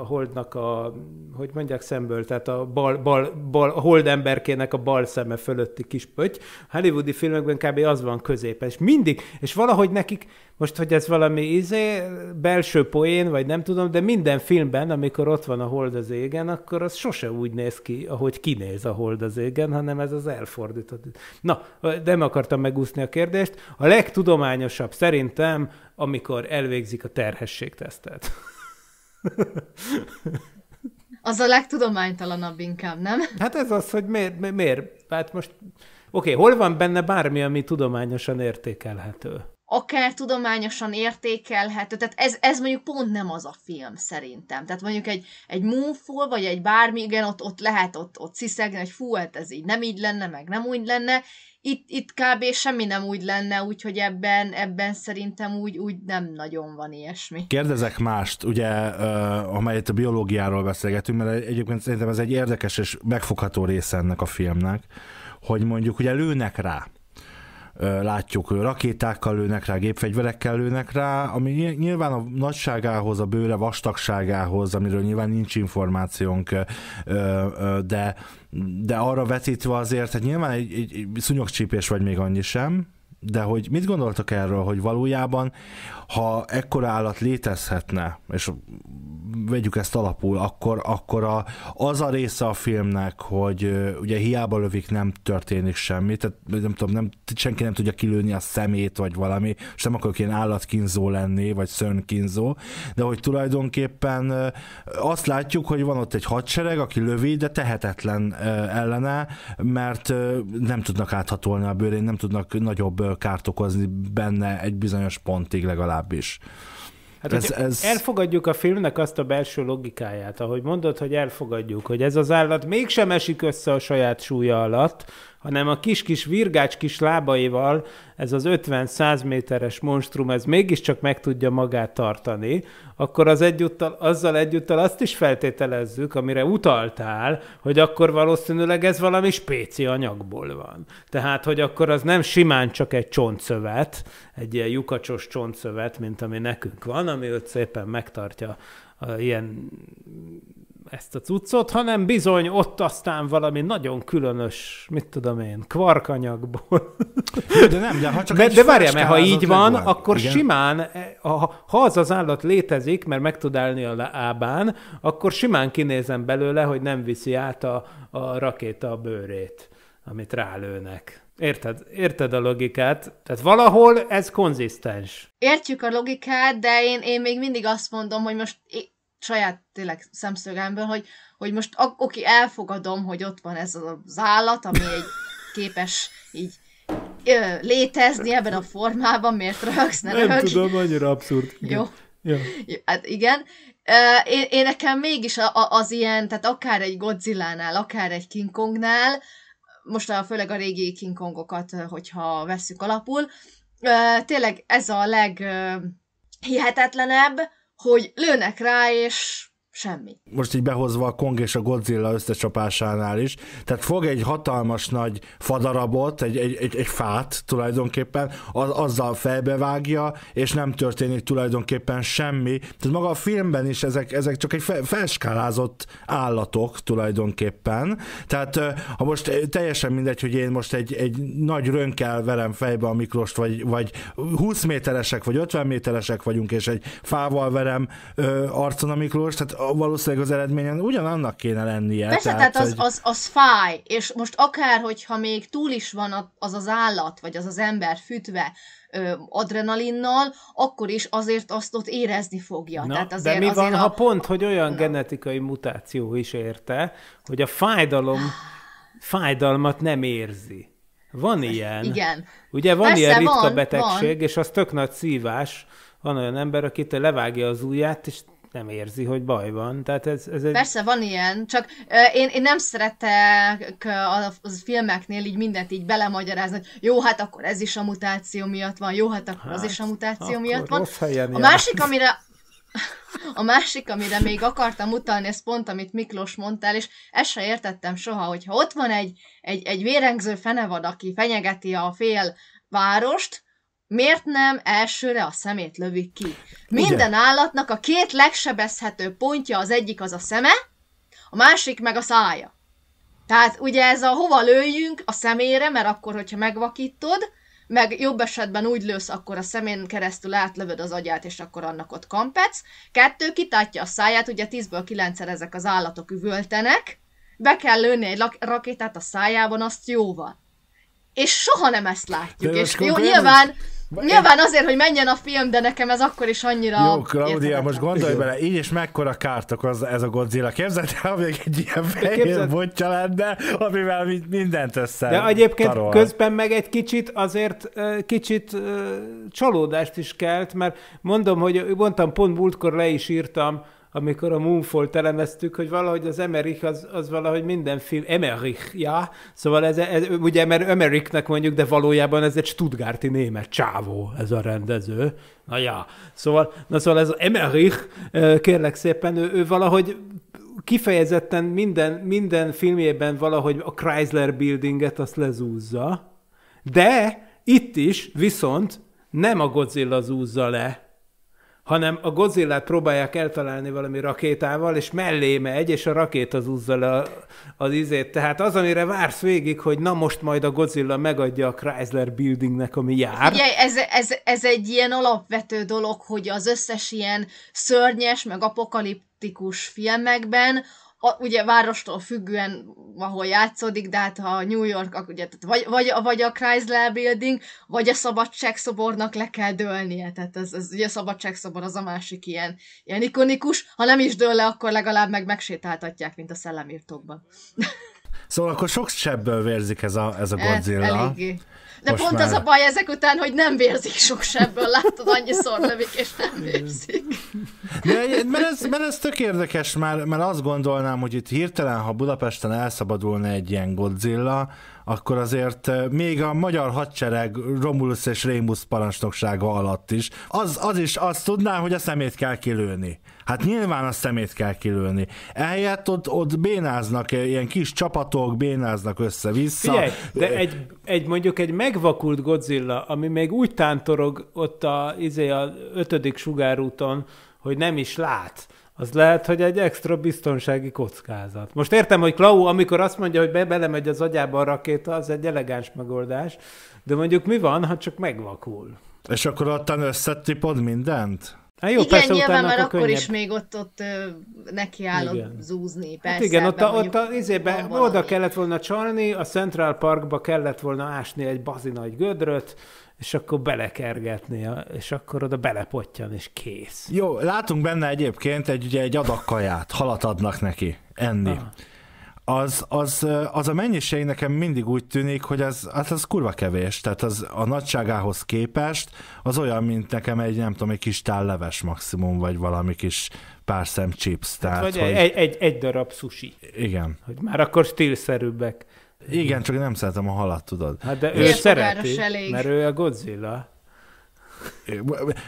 a holdnak a, hogy mondják szemből, tehát a bal, bal, bal a hold emberkének a bal szeme fölötti kis pötty, hollywoodi filmekben kb. az van középen, és mindig, és valahogy nekik most, hogy ez valami izé, belső poén, vagy nem tudom, de minden filmben, amikor ott van a hold az égen, akkor az sose úgy néz ki, ahogy kinéz a hold az égen, hanem ez az elfordított. Na, nem akartam megúszni a kérdést. A legtudományosabb szerintem, amikor elvégzik a terhességtesztet. Az a legtudománytalanabb inkább, nem? Hát ez az, hogy miért, mi, miért? Hát most, oké, okay, hol van benne bármi, ami tudományosan értékelhető? akár tudományosan értékelhető, tehát ez, ez mondjuk pont nem az a film szerintem. Tehát mondjuk egy, egy Moonfall, vagy egy bármi, igen, ott, ott lehet ott, ott sziszegni, hogy fú, hát ez így nem így lenne, meg nem úgy lenne. Itt, itt kb. semmi nem úgy lenne, úgyhogy ebben, ebben szerintem úgy, úgy nem nagyon van ilyesmi. Kérdezek mást, ugye, amelyet a biológiáról beszélgetünk, mert egyébként szerintem ez egy érdekes és megfogható része ennek a filmnek, hogy mondjuk ugye lőnek rá, látjuk, rakétákkal lőnek rá, gépfegyverekkel lőnek rá, ami nyilván a nagyságához, a bőre vastagságához, amiről nyilván nincs információnk, de, de arra vetítve azért, hát nyilván egy, egy, egy szúnyogcsípés vagy még annyi sem, de hogy mit gondoltak erről, hogy valójában, ha ekkora állat létezhetne, és vegyük ezt alapul, akkor, akkor a, az a része a filmnek, hogy ugye hiába lövik, nem történik semmi, tehát nem tudom, nem, senki nem tudja kilőni a szemét, vagy valami, és nem akarok ilyen állatkínzó lenni, vagy szörnkínzó, de hogy tulajdonképpen azt látjuk, hogy van ott egy hadsereg, aki lövi, de tehetetlen ellene, mert nem tudnak áthatolni a bőrén, nem tudnak nagyobb kárt okozni benne egy bizonyos pontig legalábbis. Hát, ez, ez... Elfogadjuk a filmnek azt a belső logikáját, ahogy mondod, hogy elfogadjuk, hogy ez az állat mégsem esik össze a saját súlya alatt, hanem a kis-kis virgács kis lábaival ez az 50-100 méteres monstrum, ez mégiscsak meg tudja magát tartani, akkor az egyúttal, azzal egyúttal azt is feltételezzük, amire utaltál, hogy akkor valószínűleg ez valami spéci anyagból van. Tehát, hogy akkor az nem simán csak egy csontszövet, egy ilyen lyukacsos csontszövet, mint ami nekünk van, ami őt szépen megtartja ilyen ezt a cuccot, hanem bizony ott aztán valami nagyon különös, mit tudom én, kvarkanyagból. De nem, de ha csak de, de várjál, mert ha így van, megvan. akkor Igen. simán, eh, ha az az állat létezik, mert meg tud állni a lábán, akkor simán kinézem belőle, hogy nem viszi át a, a rakéta a bőrét, amit rálőnek. Érted, érted a logikát? Tehát valahol ez konzisztens. Értjük a logikát, de én, én még mindig azt mondom, hogy most saját tényleg szemszögemből, hogy, hogy most oké, elfogadom, hogy ott van ez az állat, ami egy képes így ö, létezni ebben a formában, miért röhögsz, ne Nem röhögsz. tudom, annyira abszurd. Jó. Jó. Jó. Hát igen. Én, én nekem mégis az ilyen, tehát akár egy Godzilla-nál, akár egy King Kong-nál, most a, főleg a régi King Kongokat, hogyha vesszük alapul, tényleg ez a leghihetetlenebb, hogy lőnek rá, és semmi. Most így behozva a Kong és a Godzilla összecsapásánál is, tehát fog egy hatalmas nagy fadarabot, egy, egy, egy, egy fát tulajdonképpen, az, azzal felbevágja, és nem történik tulajdonképpen semmi. Tehát maga a filmben is ezek, ezek csak egy fe, felskálázott állatok tulajdonképpen. Tehát ha most teljesen mindegy, hogy én most egy, egy nagy rönkel velem fejbe a Miklost, vagy, vagy 20 méteresek, vagy 50 méteresek vagyunk, és egy fával verem ö, arcon a Miklós, tehát valószínűleg az eredményen ugyanannak kéne lennie. Persze, tehát, tehát az, hogy... az, az fáj, és most akár, hogyha még túl is van az az állat, vagy az az ember fütve ö, adrenalinnal, akkor is azért azt ott érezni fogja. Na, tehát azért, de mi azért ha a... ha pont, hogy olyan Na. genetikai mutáció is érte, hogy a fájdalom fájdalmat nem érzi. Van ilyen. Igen. Ugye van Persze, ilyen ritka van, betegség, van. és az tök nagy szívás. Van olyan ember, akit levágja az ujját, és nem érzi, hogy baj van. Tehát ez, ez egy... Persze van ilyen, csak én, én nem szeretek a, a filmeknél így mindent így belemagyarázni, hogy jó, hát akkor ez is a mutáció miatt van, jó, hát akkor hát, az is a hát, mutáció miatt van. a másik, amire a másik, amire még akartam utalni, ez pont, amit Miklós mondtál, és ezt se értettem soha, hogyha ott van egy, egy, egy vérengző fenevad, aki fenyegeti a fél várost, Miért nem elsőre a szemét lövik ki? Minden Ugye? állatnak a két legsebezhető pontja az egyik az a szeme, a másik meg a szája. Tehát ugye ez a hova lőjünk a szemére, mert akkor, hogyha megvakítod, meg jobb esetben úgy lősz, akkor a szemén keresztül átlövöd az agyát, és akkor annak ott kampetsz. Kettő kitátja a száját, ugye 10-ből 9 ezek az állatok üvöltenek, be kell lőni egy rakétát a szájában, azt jóval. És soha nem ezt látjuk. De és jó, nyilván, Nyilván azért, hogy menjen a film, de nekem ez akkor is annyira... Jó, Claudia, most gondolj bele, így is mekkora kárt okoz ez a Godzilla. Képzeld el hogy egy ilyen fehér botja lenne, amivel mindent össze De egyébként tarol. közben meg egy kicsit azért kicsit csalódást is kelt, mert mondom, hogy mondtam, pont múltkor le is írtam, amikor a Moonfall-t elemeztük, hogy valahogy az Emerich az, az valahogy minden film, Emerich, ja, szóval ez, ez ugye mert Emerichnek mondjuk, de valójában ez egy Stuttgarti német csávó, ez a rendező, na ja, szóval, na szóval ez Emerich, kérlek szépen, ő, ő valahogy kifejezetten minden, minden filmjében valahogy a Chrysler Buildinget azt lezúzza, de itt is viszont nem a Godzilla zúzza le, hanem a Godzilla próbálják eltalálni valami rakétával, és mellé megy, és a rakéta zúzza le az izét. Tehát az, amire vársz végig, hogy na most majd a Godzilla megadja a Chrysler Buildingnek, ami jár. Ugye, ez, ez, ez egy ilyen alapvető dolog, hogy az összes ilyen szörnyes, meg apokaliptikus filmekben a, ugye várostól függően ahol játszódik, de hát ha New York, ugye, tehát vagy, vagy, vagy a Chrysler Building, vagy a Szabadságszobornak le kell dőlnie, tehát ez, ez ugye a Szabadságszobor az a másik ilyen, ilyen ikonikus, ha nem is dől le, akkor legalább meg megsétáltatják, mint a szellemírtókban. Szóval akkor sok sebből vérzik ez a, ez a eh, Godzilla. Ez, eléggé. De Most pont már... ez a baj ezek után, hogy nem vérzik sok sebből, látod, szor lövik, és nem vérzik. De, mert, ez, mert ez tök érdekes, mert, mert azt gondolnám, hogy itt hirtelen, ha Budapesten elszabadulna egy ilyen Godzilla, akkor azért eh, még a magyar hadsereg Romulus és Rémus parancsnoksága alatt is, az, az is azt tudná, hogy a szemét kell kilőni. Hát nyilván a szemét kell kilőni. Ehelyett ott, ott bénáznak, eh, ilyen kis csapatok bénáznak össze-vissza. Figyelj, de egy, egy, mondjuk egy megvakult Godzilla, ami még úgy tántorog ott a, izé a ötödik sugárúton, hogy nem is lát az lehet, hogy egy extra biztonsági kockázat. Most értem, hogy Klau, amikor azt mondja, hogy be belemegy az agyába a rakéta, az egy elegáns megoldás, de mondjuk mi van, ha csak megvakul? És akkor ottan összetipod mindent? Hát jó, igen, persze, nyilván, mert akkor könnyebb. is még ott, ott nekiállok igen. zúzni. Hát persze, hát igen, ott, a, ott a, izébe, oda kellett volna csalni, a Central Parkba kellett volna ásni egy bazinagy gödröt, és akkor belekergetni, és akkor oda belepottyan, és kész. Jó, látunk benne egyébként egy, ugye egy adag kaját, halat adnak neki enni. Az, az, az, a mennyiség nekem mindig úgy tűnik, hogy az, az, az kurva kevés, tehát az a nagyságához képest az olyan, mint nekem egy, nem tudom, egy kis tálleves maximum, vagy valami kis pár szem chips. Hát tehát, vagy hogy... egy, egy, egy darab sushi. Igen. Hogy már akkor stílszerűbbek. Igen, csak nem szeretem a halat, tudod. Hát de ő szereti, elég? mert ő a Godzilla.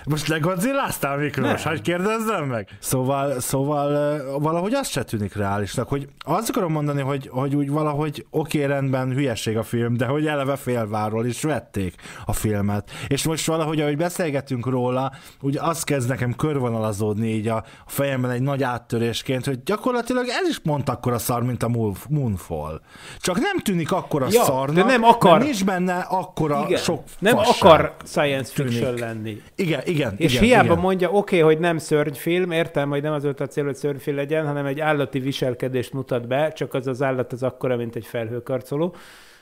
Most legadzilláztál, Miklós? Nem. Hogy kérdezzem meg? Szóval, szóval valahogy az se tűnik reálisnak, hogy azt akarom mondani, hogy, hogy úgy valahogy oké, okay, rendben hülyeség a film, de hogy eleve félváról is vették a filmet. És most valahogy, ahogy beszélgetünk róla, úgy az kezd nekem körvonalazódni így a fejemben egy nagy áttörésként, hogy gyakorlatilag ez is akkor akkora szar, mint a Moonfall. Csak nem tűnik akkora ja, szarnak, de nem akar. De nincs benne akkora Igen, sok Nem fasság. akar science fiction tűnik. lenni lenni. Igen, igen. És igen, hiába igen. mondja, oké, okay, hogy nem szörnyfilm, értem, hogy nem az volt a cél, hogy szörnyfilm legyen, hanem egy állati viselkedést mutat be, csak az az állat az akkora, mint egy felhőkarcoló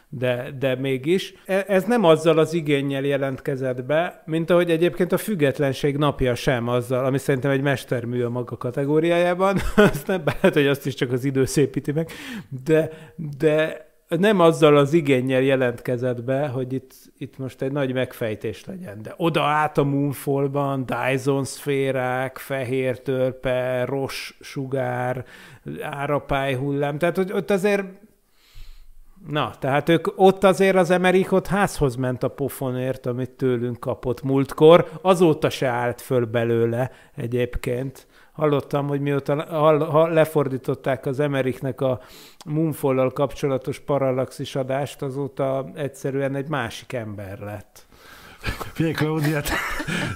de, de mégis. E, ez nem azzal az igényel jelentkezett be, mint ahogy egyébként a függetlenség napja sem azzal, ami szerintem egy mestermű a maga kategóriájában, azt nem lehet, hogy azt is csak az idő szépíti meg, de, de nem azzal az igényel jelentkezett be, hogy itt, itt most egy nagy megfejtés legyen, de oda át a Moonfallban Dyson szférák, fehér törpe, ross sugár, árapály hullám, tehát hogy ott azért Na, tehát ők ott azért az Emerikot házhoz ment a pofonért, amit tőlünk kapott múltkor, azóta se állt föl belőle egyébként hallottam, hogy mióta lefordították az Emeriknek a Moonfall-al kapcsolatos parallaxis adást, azóta egyszerűen egy másik ember lett. Figyelj, Klaudia, te,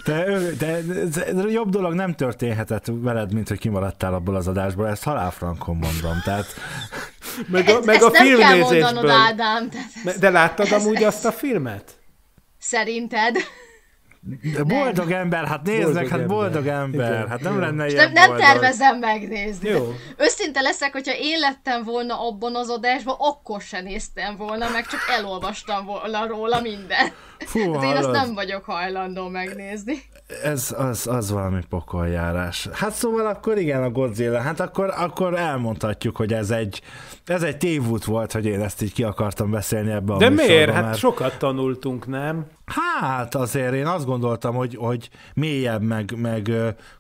te, te, te, jobb dolog nem történhetett veled, mint hogy kimaradtál abból az adásból, ezt halálfrankon mondom, tehát... Meg a, ezt, meg ezt a filmnézésből. Mondanod, Ádám, tehát ez, de láttad ez, amúgy ez, azt a filmet? Szerinted? De boldog ember, hát nézd meg, hát boldog ember, Igen. hát nem Jó. lenne ilyen Nem, nem tervezem megnézni. Jó. Összinte leszek, hogyha én lettem volna abban az adásban, akkor se néztem volna, meg csak elolvastam volna róla minden. Fú, hát én azt nem vagyok hajlandó megnézni. Ez az, az valami pokoljárás. Hát szóval akkor igen, a Godzilla, hát akkor, akkor elmondhatjuk, hogy ez egy, ez egy tévút volt, hogy én ezt így ki akartam beszélni ebbe a De miért? Hát mert... sokat tanultunk, nem? Hát azért én azt gondoltam, hogy, hogy mélyebb, meg, meg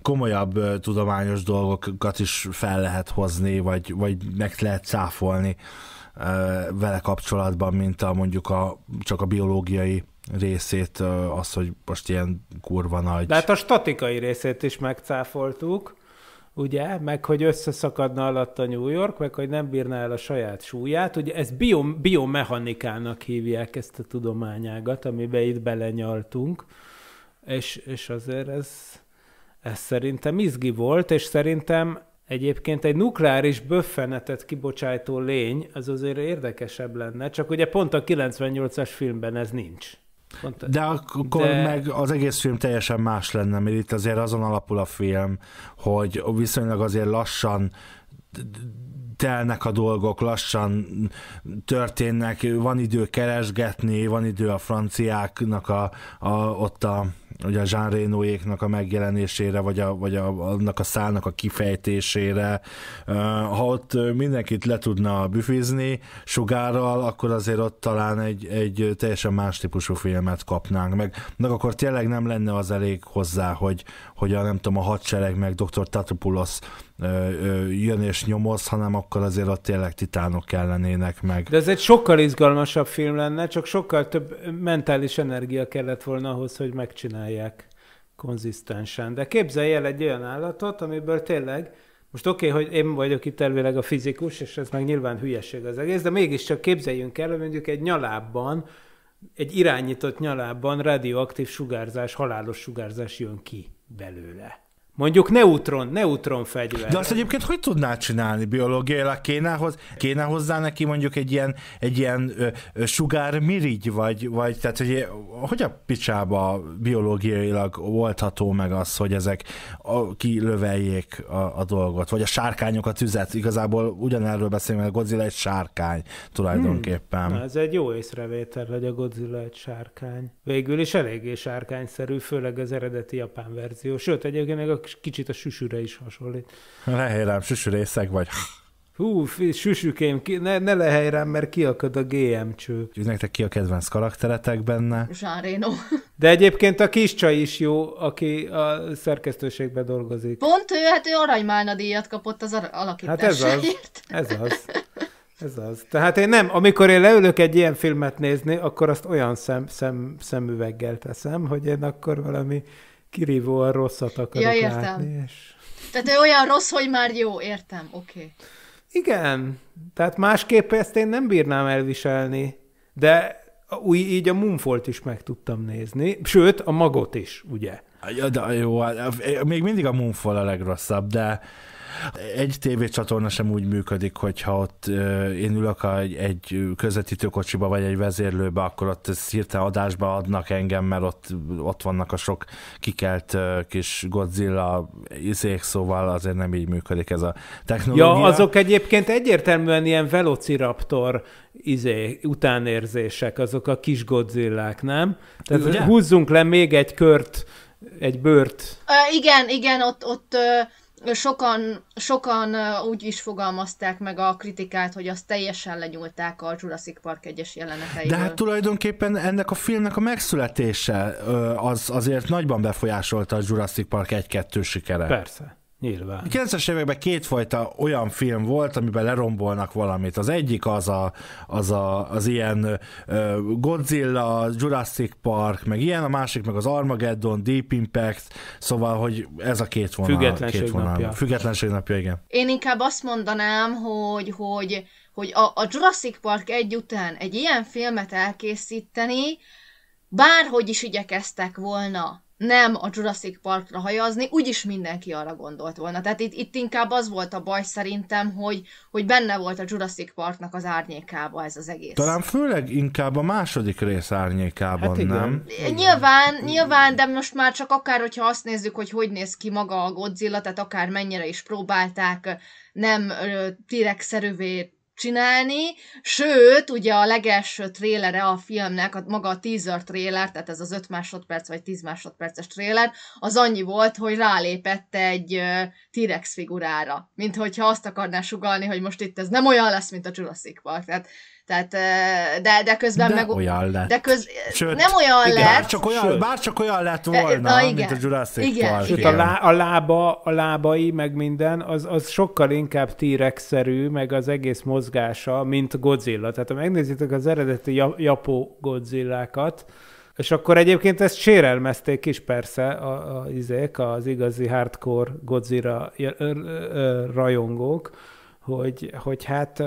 komolyabb tudományos dolgokat is fel lehet hozni, vagy, vagy meg lehet cáfolni vele kapcsolatban, mint a mondjuk a, csak a biológiai részét az, hogy most ilyen kurva nagy... De hát a statikai részét is megcáfoltuk, ugye, meg hogy összeszakadna alatt a New York, meg hogy nem bírná el a saját súlyát, ugye ezt bio, biomechanikának hívják ezt a tudományágat, amiben itt belenyaltunk, és, és azért ez, ez szerintem izgi volt, és szerintem Egyébként egy nukleáris böffenetet kibocsájtó lény az azért érdekesebb lenne, csak ugye pont a 98-as filmben ez nincs. De akkor de... meg az egész film teljesen más lenne, mert itt azért azon alapul a film, hogy viszonylag azért lassan telnek a dolgok, lassan történnek, van idő keresgetni, van idő a franciáknak a, a ott a hogy a Jean Renoéknak a megjelenésére, vagy, a, vagy a, annak a szálnak a kifejtésére. Ha ott mindenkit le tudna büfizni sugárral, akkor azért ott talán egy, egy teljesen más típusú filmet kapnánk meg. Meg akkor tényleg nem lenne az elég hozzá, hogy, hogy a, nem tudom, a hadsereg meg dr. Tatopoulos jön és nyomoz, hanem akkor azért ott tényleg titánok ellenének meg. De ez egy sokkal izgalmasabb film lenne, csak sokkal több mentális energia kellett volna ahhoz, hogy megcsinálják konzisztensen. De képzelj el egy olyan állatot, amiből tényleg most oké, okay, hogy én vagyok itt elvileg a fizikus, és ez meg nyilván hülyeség az egész, de mégiscsak képzeljünk el, hogy mondjuk egy nyalábban, egy irányított nyalábban radioaktív sugárzás, halálos sugárzás jön ki belőle. Mondjuk neutron, neutron fegyver. De azt egyébként hogy tudná csinálni biológiailag? Kéne, hoz, kéne hozzá neki mondjuk egy ilyen, egy ilyen ö, ö, sugármirigy, vagy, vagy tehát hogy, hogy a picsába biológiailag oldható meg az, hogy ezek a, kilöveljék a, a dolgot, vagy a sárkányok a tüzet, igazából ugyanerről beszélünk, mert a Godzilla egy sárkány tulajdonképpen. Hmm. Na, ez egy jó észrevétel, hogy a Godzilla egy sárkány. Végül is eléggé sárkányszerű, főleg az eredeti japán verzió. Sőt, egyébként még a a, kicsit a süsüre is hasonlít. Lehely rám, süsürészek vagy. Hú, süsükém, ne, ne lehely rám, mert kiakad a GM cső. Úgy Nektek ki a kedvenc karakteretek benne? Jean Reno. De egyébként a kis csaj is jó, aki a szerkesztőségben dolgozik. Pont ő, hát ő aranymálna díjat kapott az alakításért. Hát ez az, ez az. Ez az. Tehát én nem, amikor én leülök egy ilyen filmet nézni, akkor azt olyan szem, szem, szemüveggel teszem, hogy én akkor valami a rosszat akarok ja, értem. látni. És... Tehát ő olyan rossz, hogy már jó, értem, oké. Okay. Igen, tehát másképp ezt én nem bírnám elviselni, de úgy így a Mumfolt is meg tudtam nézni, sőt, a magot is, ugye. Ja, de jó, hát, még mindig a Moonfall a legrosszabb, de egy tévécsatorna sem úgy működik, hogyha ott én ülök egy, egy közvetítőkocsiba vagy egy vezérlőbe, akkor ott hirtelen adásba adnak engem, mert ott, ott vannak a sok kikelt kis Godzilla izék, szóval azért nem így működik ez a technológia. Ja, azok egyébként egyértelműen ilyen velociraptor izé, utánérzések, azok a kis godzillák, nem? Tehát Ugye? húzzunk le még egy kört, egy bört. Uh, igen, igen, ott, ott uh sokan, sokan úgy is fogalmazták meg a kritikát, hogy azt teljesen lenyúlták a Jurassic Park egyes jeleneteiből. De hát tulajdonképpen ennek a filmnek a megszületése az azért nagyban befolyásolta a Jurassic Park 1-2 sikere. Persze. Nyilván. A 90-es években kétfajta olyan film volt, amiben lerombolnak valamit. Az egyik az a, az, a, az ilyen Godzilla, Jurassic Park, meg ilyen, a másik meg az Armageddon, Deep Impact, szóval, hogy ez a két vonal. Függetlenség két vonal. napja. Függetlenség napja, igen. Én inkább azt mondanám, hogy, hogy, hogy a, a Jurassic Park egy után egy ilyen filmet elkészíteni, bárhogy is igyekeztek volna, nem a Jurassic Parkra hajazni, úgyis mindenki arra gondolt volna. Tehát itt, itt inkább az volt a baj szerintem, hogy, hogy benne volt a Jurassic Parknak az árnyékába ez az egész. Talán főleg inkább a második rész árnyékában, hát igen. nem? Nyilván, nyilván, de most már csak akár, hogyha azt nézzük, hogy hogy néz ki maga a Godzilla, tehát akár mennyire is próbálták nem t szerűvé csinálni, sőt, ugye a legelső trélere a filmnek, a, maga a teaser tréler, tehát ez az 5 másodperc vagy 10 másodperces tréler, az annyi volt, hogy rálépett egy uh, T-Rex figurára, mint hogyha azt akarná sugalni, hogy most itt ez nem olyan lesz, mint a Jurassic Park, tehát tehát, de, de közben de meg... olyan lett. De köz... Sőt, nem olyan igen, lett. csak olyan, Sőt. csak olyan lett e, volna, Na, igen. mint a Jurassic igen. Park. Sőt, a, lá, a, lába, a lábai, meg minden, az, az sokkal inkább T-rex-szerű, meg az egész mozgása, mint Godzilla. Tehát ha megnézitek az eredeti japó Godzillákat, és akkor egyébként ezt sérelmezték is persze a, a, izék, az igazi hardcore Godzilla rajongók, hogy, hogy hát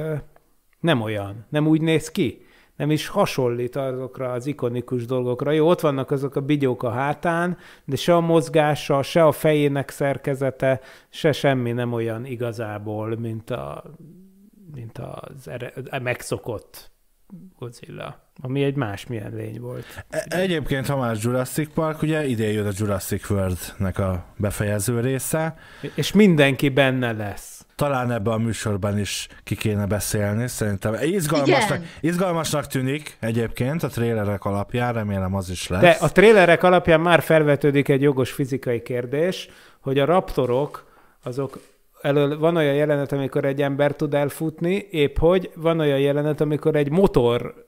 nem olyan, nem úgy néz ki, nem is hasonlít azokra az ikonikus dolgokra. Jó, ott vannak azok a bigyók a hátán, de se a mozgása, se a fejének szerkezete, se semmi nem olyan igazából, mint, a, mint az ere, a megszokott Godzilla, ami egy másmilyen lény volt. E, egyébként, ha már Jurassic Park, ugye ide jön a Jurassic World-nek a befejező része. És mindenki benne lesz talán ebbe a műsorban is ki kéne beszélni, szerintem. Izgalmasnak, izgalmasnak tűnik egyébként a trélerek alapján, remélem az is lesz. De a trélerek alapján már felvetődik egy jogos fizikai kérdés, hogy a raptorok azok elől van olyan jelenet, amikor egy ember tud elfutni, épp hogy van olyan jelenet, amikor egy motor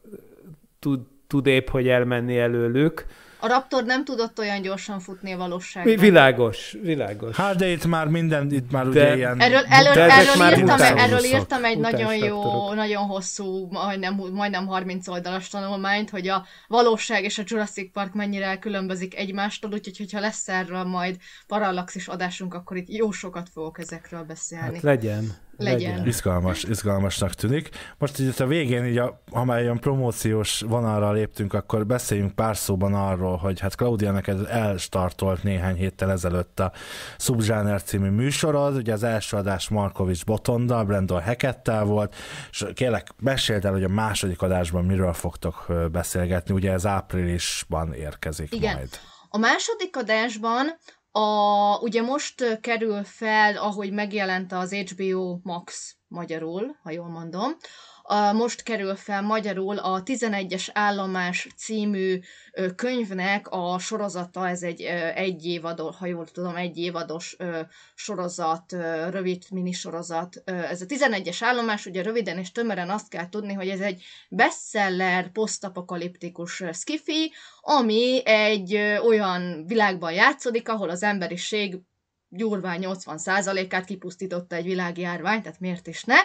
tud, tud épp hogy elmenni előlük, a Raptor nem tudott olyan gyorsan futni a valóságban. Világos, világos. Hát de itt már minden, itt már de, ugye ilyen... Erről, erről, de erről, már írtam, erről írtam egy nagyon jó, raptorok. nagyon hosszú, majdnem, majdnem 30 oldalas tanulmányt, hogy a valóság és a Jurassic Park mennyire különbözik egymástól, úgyhogy hogyha lesz erről majd parallaxis adásunk, akkor itt jó sokat fogok ezekről beszélni. Hát legyen. Legyen. Izgalmas, izgalmasnak tűnik. Most így a végén, így a, ha már ilyen promóciós vonalra léptünk, akkor beszéljünk pár szóban arról, hogy hát Claudia neked elstartolt néhány héttel ezelőtt a Subzsáner című műsorod, ugye az első adás Markovics Botonda, Brandon Hekettel volt, és kérlek, meséld el, hogy a második adásban miről fogtok beszélgetni, ugye ez áprilisban érkezik Igen. majd. A második adásban a, ugye most kerül fel, ahogy megjelent az HBO Max magyarul, ha jól mondom, a, most kerül fel magyarul a 11-es állomás című könyvnek a sorozata, ez egy egy évadol, ha jól tudom, egy évados sorozat, rövid minisorozat. Ez a 11-es állomás, ugye röviden és tömören azt kell tudni, hogy ez egy bestseller, posztapokaliptikus skifi, ami egy olyan világban játszódik, ahol az emberiség gyurván 80%-át kipusztította egy világjárvány, tehát miért is ne.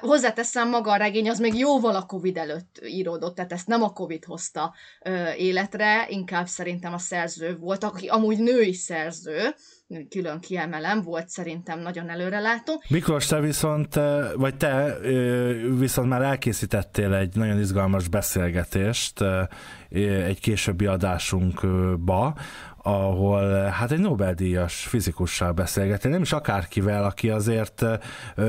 hozzáteszem, maga a regény az még jóval a Covid előtt íródott, tehát ezt nem a Covid hozta életre, inkább szerintem a szerző volt, aki amúgy női szerző, külön kiemelem, volt szerintem nagyon előrelátó. Miklós, te viszont, vagy te viszont már elkészítettél egy nagyon izgalmas beszélgetést egy későbbi adásunkba, ahol hát egy Nobel-díjas fizikussal beszélgetni, nem is akárkivel, aki azért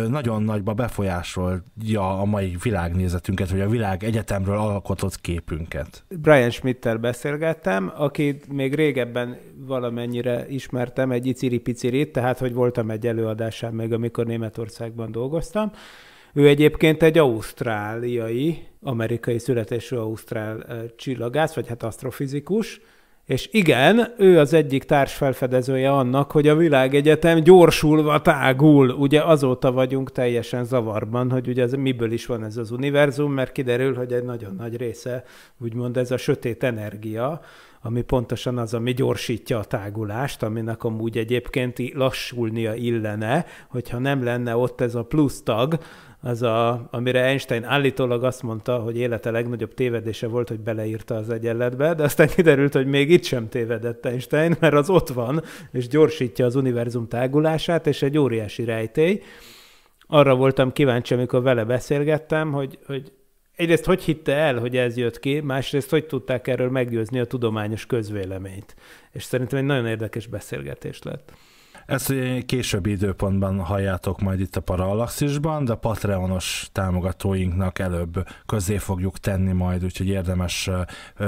nagyon nagyba befolyásolja a mai világnézetünket, vagy a világ egyetemről alkotott képünket. Brian Schmitter beszélgettem, akit még régebben valamennyire ismertem, egy iciri-picirit, tehát hogy voltam egy előadásán még, amikor Németországban dolgoztam, ő egyébként egy ausztráliai, amerikai születésű ausztrál csillagász, vagy hát asztrofizikus, és igen, ő az egyik társfelfedezője annak, hogy a világegyetem gyorsulva tágul. Ugye azóta vagyunk teljesen zavarban, hogy ugye ez, miből is van ez az univerzum, mert kiderül, hogy egy nagyon nagy része, úgymond ez a sötét energia, ami pontosan az, ami gyorsítja a tágulást, aminek amúgy egyébként lassulnia illene, hogyha nem lenne ott ez a plusz tag, az a, amire Einstein állítólag azt mondta, hogy élete legnagyobb tévedése volt, hogy beleírta az egyenletbe, de aztán kiderült, hogy még itt sem tévedett Einstein, mert az ott van, és gyorsítja az univerzum tágulását, és egy óriási rejtély. Arra voltam kíváncsi, amikor vele beszélgettem, hogy, hogy egyrészt hogy hitte el, hogy ez jött ki, másrészt hogy tudták erről meggyőzni a tudományos közvéleményt. És szerintem egy nagyon érdekes beszélgetés lett. Ezt ugye későbbi időpontban halljátok majd itt a Parallaxisban, de a Patreonos támogatóinknak előbb közé fogjuk tenni majd, úgyhogy érdemes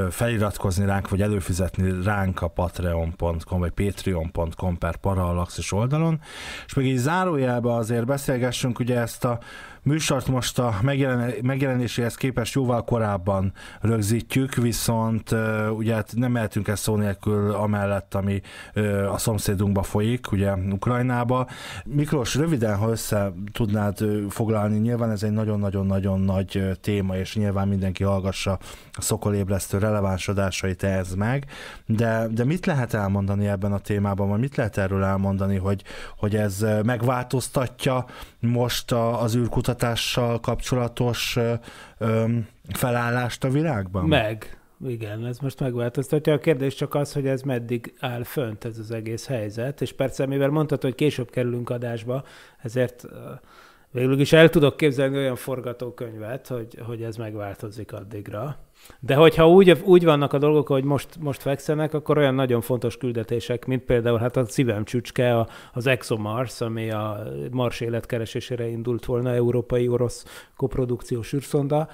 feliratkozni ránk, vagy előfizetni ránk a patreon.com, vagy patreon.com per Parallaxis oldalon. És még így zárójelbe azért beszélgessünk, ugye ezt a műsort most a megjelenéséhez képest jóval korábban rögzítjük, viszont ugye hát nem mehetünk ezt szó nélkül amellett, ami a szomszédunkba folyik, ugye Ukrajnába. Miklós, röviden, ha össze tudnád foglalni, nyilván ez egy nagyon-nagyon-nagyon nagy téma, és nyilván mindenki hallgassa a szokolébresztő releváns adásait ehhez meg, de, de mit lehet elmondani ebben a témában, vagy mit lehet erről elmondani, hogy, hogy ez megváltoztatja most a, az űrkutatással kapcsolatos ö, ö, felállást a világban? Meg, igen, ez most megváltoztatja. A kérdés csak az, hogy ez meddig áll fönt ez az egész helyzet, és persze, mivel mondtad, hogy később kerülünk adásba, ezért Végül is el tudok képzelni olyan forgatókönyvet, hogy, hogy ez megváltozik addigra. De hogyha úgy, úgy vannak a dolgok, hogy most, most fekszenek, akkor olyan nagyon fontos küldetések, mint például hát a szívem csücske, a, az ExoMars, ami a Mars életkeresésére indult volna, európai-orosz koprodukciós űrszonda,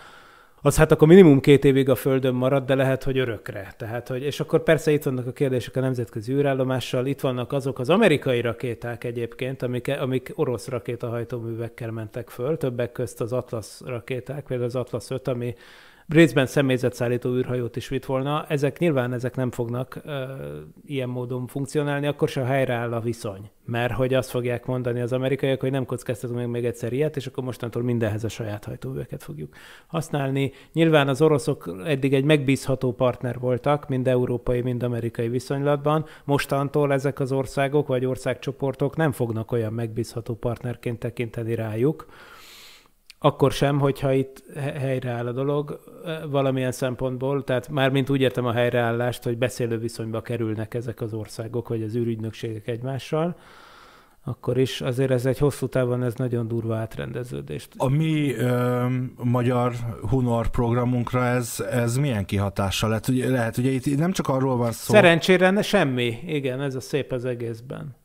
az hát akkor minimum két évig a Földön marad, de lehet, hogy örökre. Tehát, hogy, és akkor persze itt vannak a kérdések a nemzetközi űrállomással, itt vannak azok az amerikai rakéták egyébként, amik, amik orosz rakétahajtóművekkel mentek föl, többek közt az Atlas rakéták, például az Atlas 5, ami részben személyzetszállító űrhajót is vitt volna. Ezek nyilván ezek nem fognak ö, ilyen módon funkcionálni, akkor se helyreáll a viszony. Mert hogy azt fogják mondani az amerikaiak, hogy nem kockáztatunk még, még egyszer ilyet, és akkor mostantól mindenhez a saját hajtóműveket fogjuk használni. Nyilván az oroszok eddig egy megbízható partner voltak, mind európai, mind amerikai viszonylatban. Mostantól ezek az országok vagy országcsoportok nem fognak olyan megbízható partnerként tekinteni rájuk, akkor sem, hogyha itt helyreáll a dolog valamilyen szempontból, tehát mármint úgy értem a helyreállást, hogy beszélő viszonyba kerülnek ezek az országok, vagy az űrügynökségek egymással, akkor is azért ez egy hosszú távon ez nagyon durva átrendeződést. A mi ö, magyar Hunor programunkra ez, ez milyen kihatással lett? Ugye, lehet, ugye itt nem csak arról van szó... Szerencsére ne, semmi, igen, ez a szép az egészben.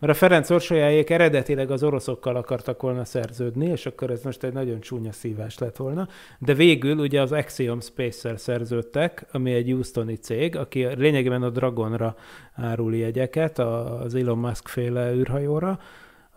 Mert a Ferenc Orsolyáék eredetileg az oroszokkal akartak volna szerződni, és akkor ez most egy nagyon csúnya szívás lett volna, de végül ugye az Axiom Space-szel szerződtek, ami egy Houstoni cég, aki lényegében a Dragonra árul jegyeket, az Elon Musk féle űrhajóra,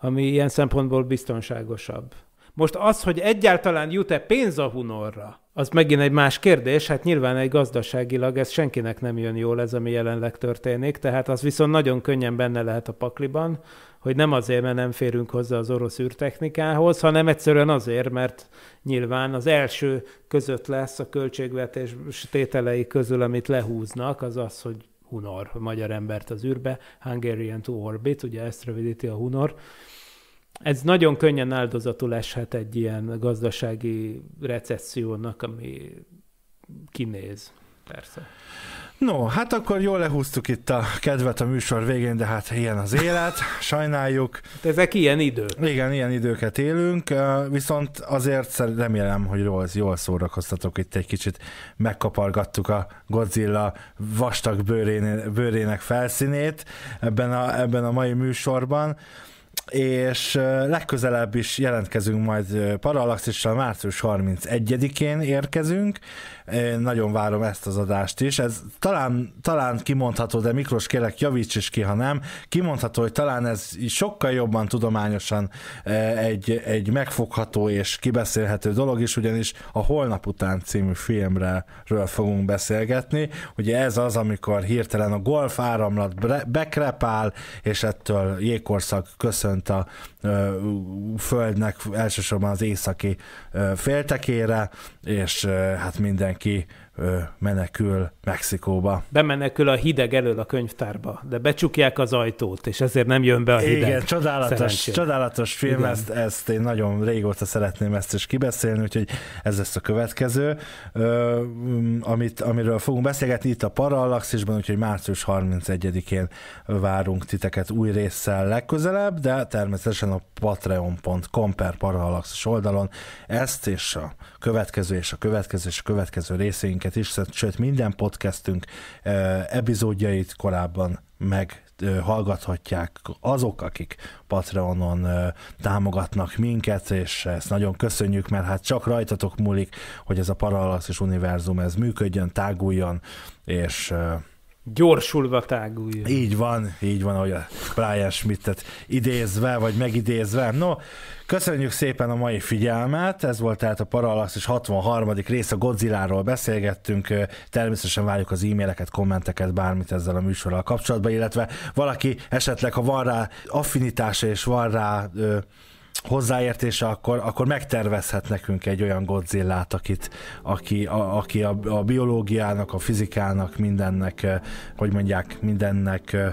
ami ilyen szempontból biztonságosabb. Most az, hogy egyáltalán jut-e pénz a Hunorra, az megint egy más kérdés, hát nyilván egy gazdaságilag ez senkinek nem jön jól ez, ami jelenleg történik, tehát az viszont nagyon könnyen benne lehet a pakliban, hogy nem azért, mert nem férünk hozzá az orosz űrtechnikához, hanem egyszerűen azért, mert nyilván az első között lesz a költségvetés tételei közül, amit lehúznak, az az, hogy Hunor, magyar embert az űrbe, Hungarian to Orbit, ugye ezt rövidíti a Hunor, ez nagyon könnyen áldozatul eshet egy ilyen gazdasági recessziónak, ami kinéz, persze. No, hát akkor jól lehúztuk itt a kedvet a műsor végén, de hát ilyen az élet, sajnáljuk. De hát ezek ilyen idők. Igen, ilyen időket élünk, viszont azért remélem, hogy jól, jól szórakoztatok itt egy kicsit. Megkapargattuk a Godzilla vastag bőrén, bőrének felszínét ebben a, ebben a mai műsorban és legközelebb is jelentkezünk majd Parallaxissal, március 31-én érkezünk. Én nagyon várom ezt az adást is. Ez talán, talán kimondható, de Miklós kérlek javíts is ki, ha nem. Kimondható, hogy talán ez sokkal jobban tudományosan egy, egy megfogható és kibeszélhető dolog is, ugyanis a Holnap után című filmről fogunk beszélgetni. Ugye ez az, amikor hirtelen a golf áramlat bekrepál, és ettől jégkorszak köszönt kiment a földnek elsősorban az északi féltekére, és hát mindenki menekül Mexikóba. Bemenekül a hideg elől a könyvtárba, de becsukják az ajtót, és ezért nem jön be a hideg. Igen, csodálatos, csodálatos film, Igen. ezt, ezt én nagyon régóta szeretném ezt is kibeszélni, úgyhogy ez lesz a következő, ö, amit, amiről fogunk beszélgetni itt a Parallaxisban, úgyhogy március 31-én várunk titeket új résszel legközelebb, de természetesen a patreon.com per parallaxis oldalon ezt és a következő és a következő és a következő részünk minket is, sőt minden podcastünk eh, epizódjait korábban meg eh, hallgathatják azok, akik Patreonon eh, támogatnak minket, és ezt nagyon köszönjük, mert hát csak rajtatok múlik, hogy ez a és univerzum ez működjön, táguljon, és Gyorsulva táguljon. Így van, így van, hogy a Brian Schmidt-et idézve, vagy megidézve. No, köszönjük szépen a mai figyelmet, ez volt tehát a Parallax és 63. rész, a Godzilla-ról beszélgettünk, természetesen várjuk az e-maileket, kommenteket, bármit ezzel a műsorral kapcsolatban, illetve valaki esetleg, ha van rá affinitása és van rá ö, hozzáértése, akkor, akkor megtervezhet nekünk egy olyan godzilla akit, aki, a, aki a, a biológiának, a fizikának, mindennek, eh, hogy mondják, mindennek eh,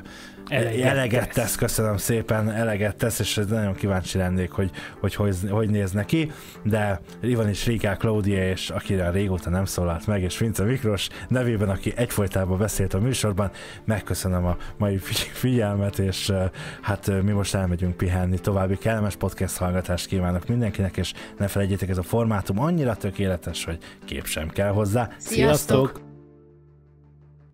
Eleget, eleget tesz. tesz, köszönöm szépen, eleget tesz, és nagyon kíváncsi lennék, hogy hogy, hogy, hogy néz neki, de Ivan is Ríká, Klaudia, és akire régóta nem szólalt meg, és Vince Mikros nevében, aki egyfolytában beszélt a műsorban, megköszönöm a mai figyelmet, és hát mi most elmegyünk pihenni, további kellemes podcast hallgatást kívánok mindenkinek, és ne felejtjétek, ez a formátum annyira tökéletes, hogy kép sem kell hozzá. Sziasztok! Sziasztok!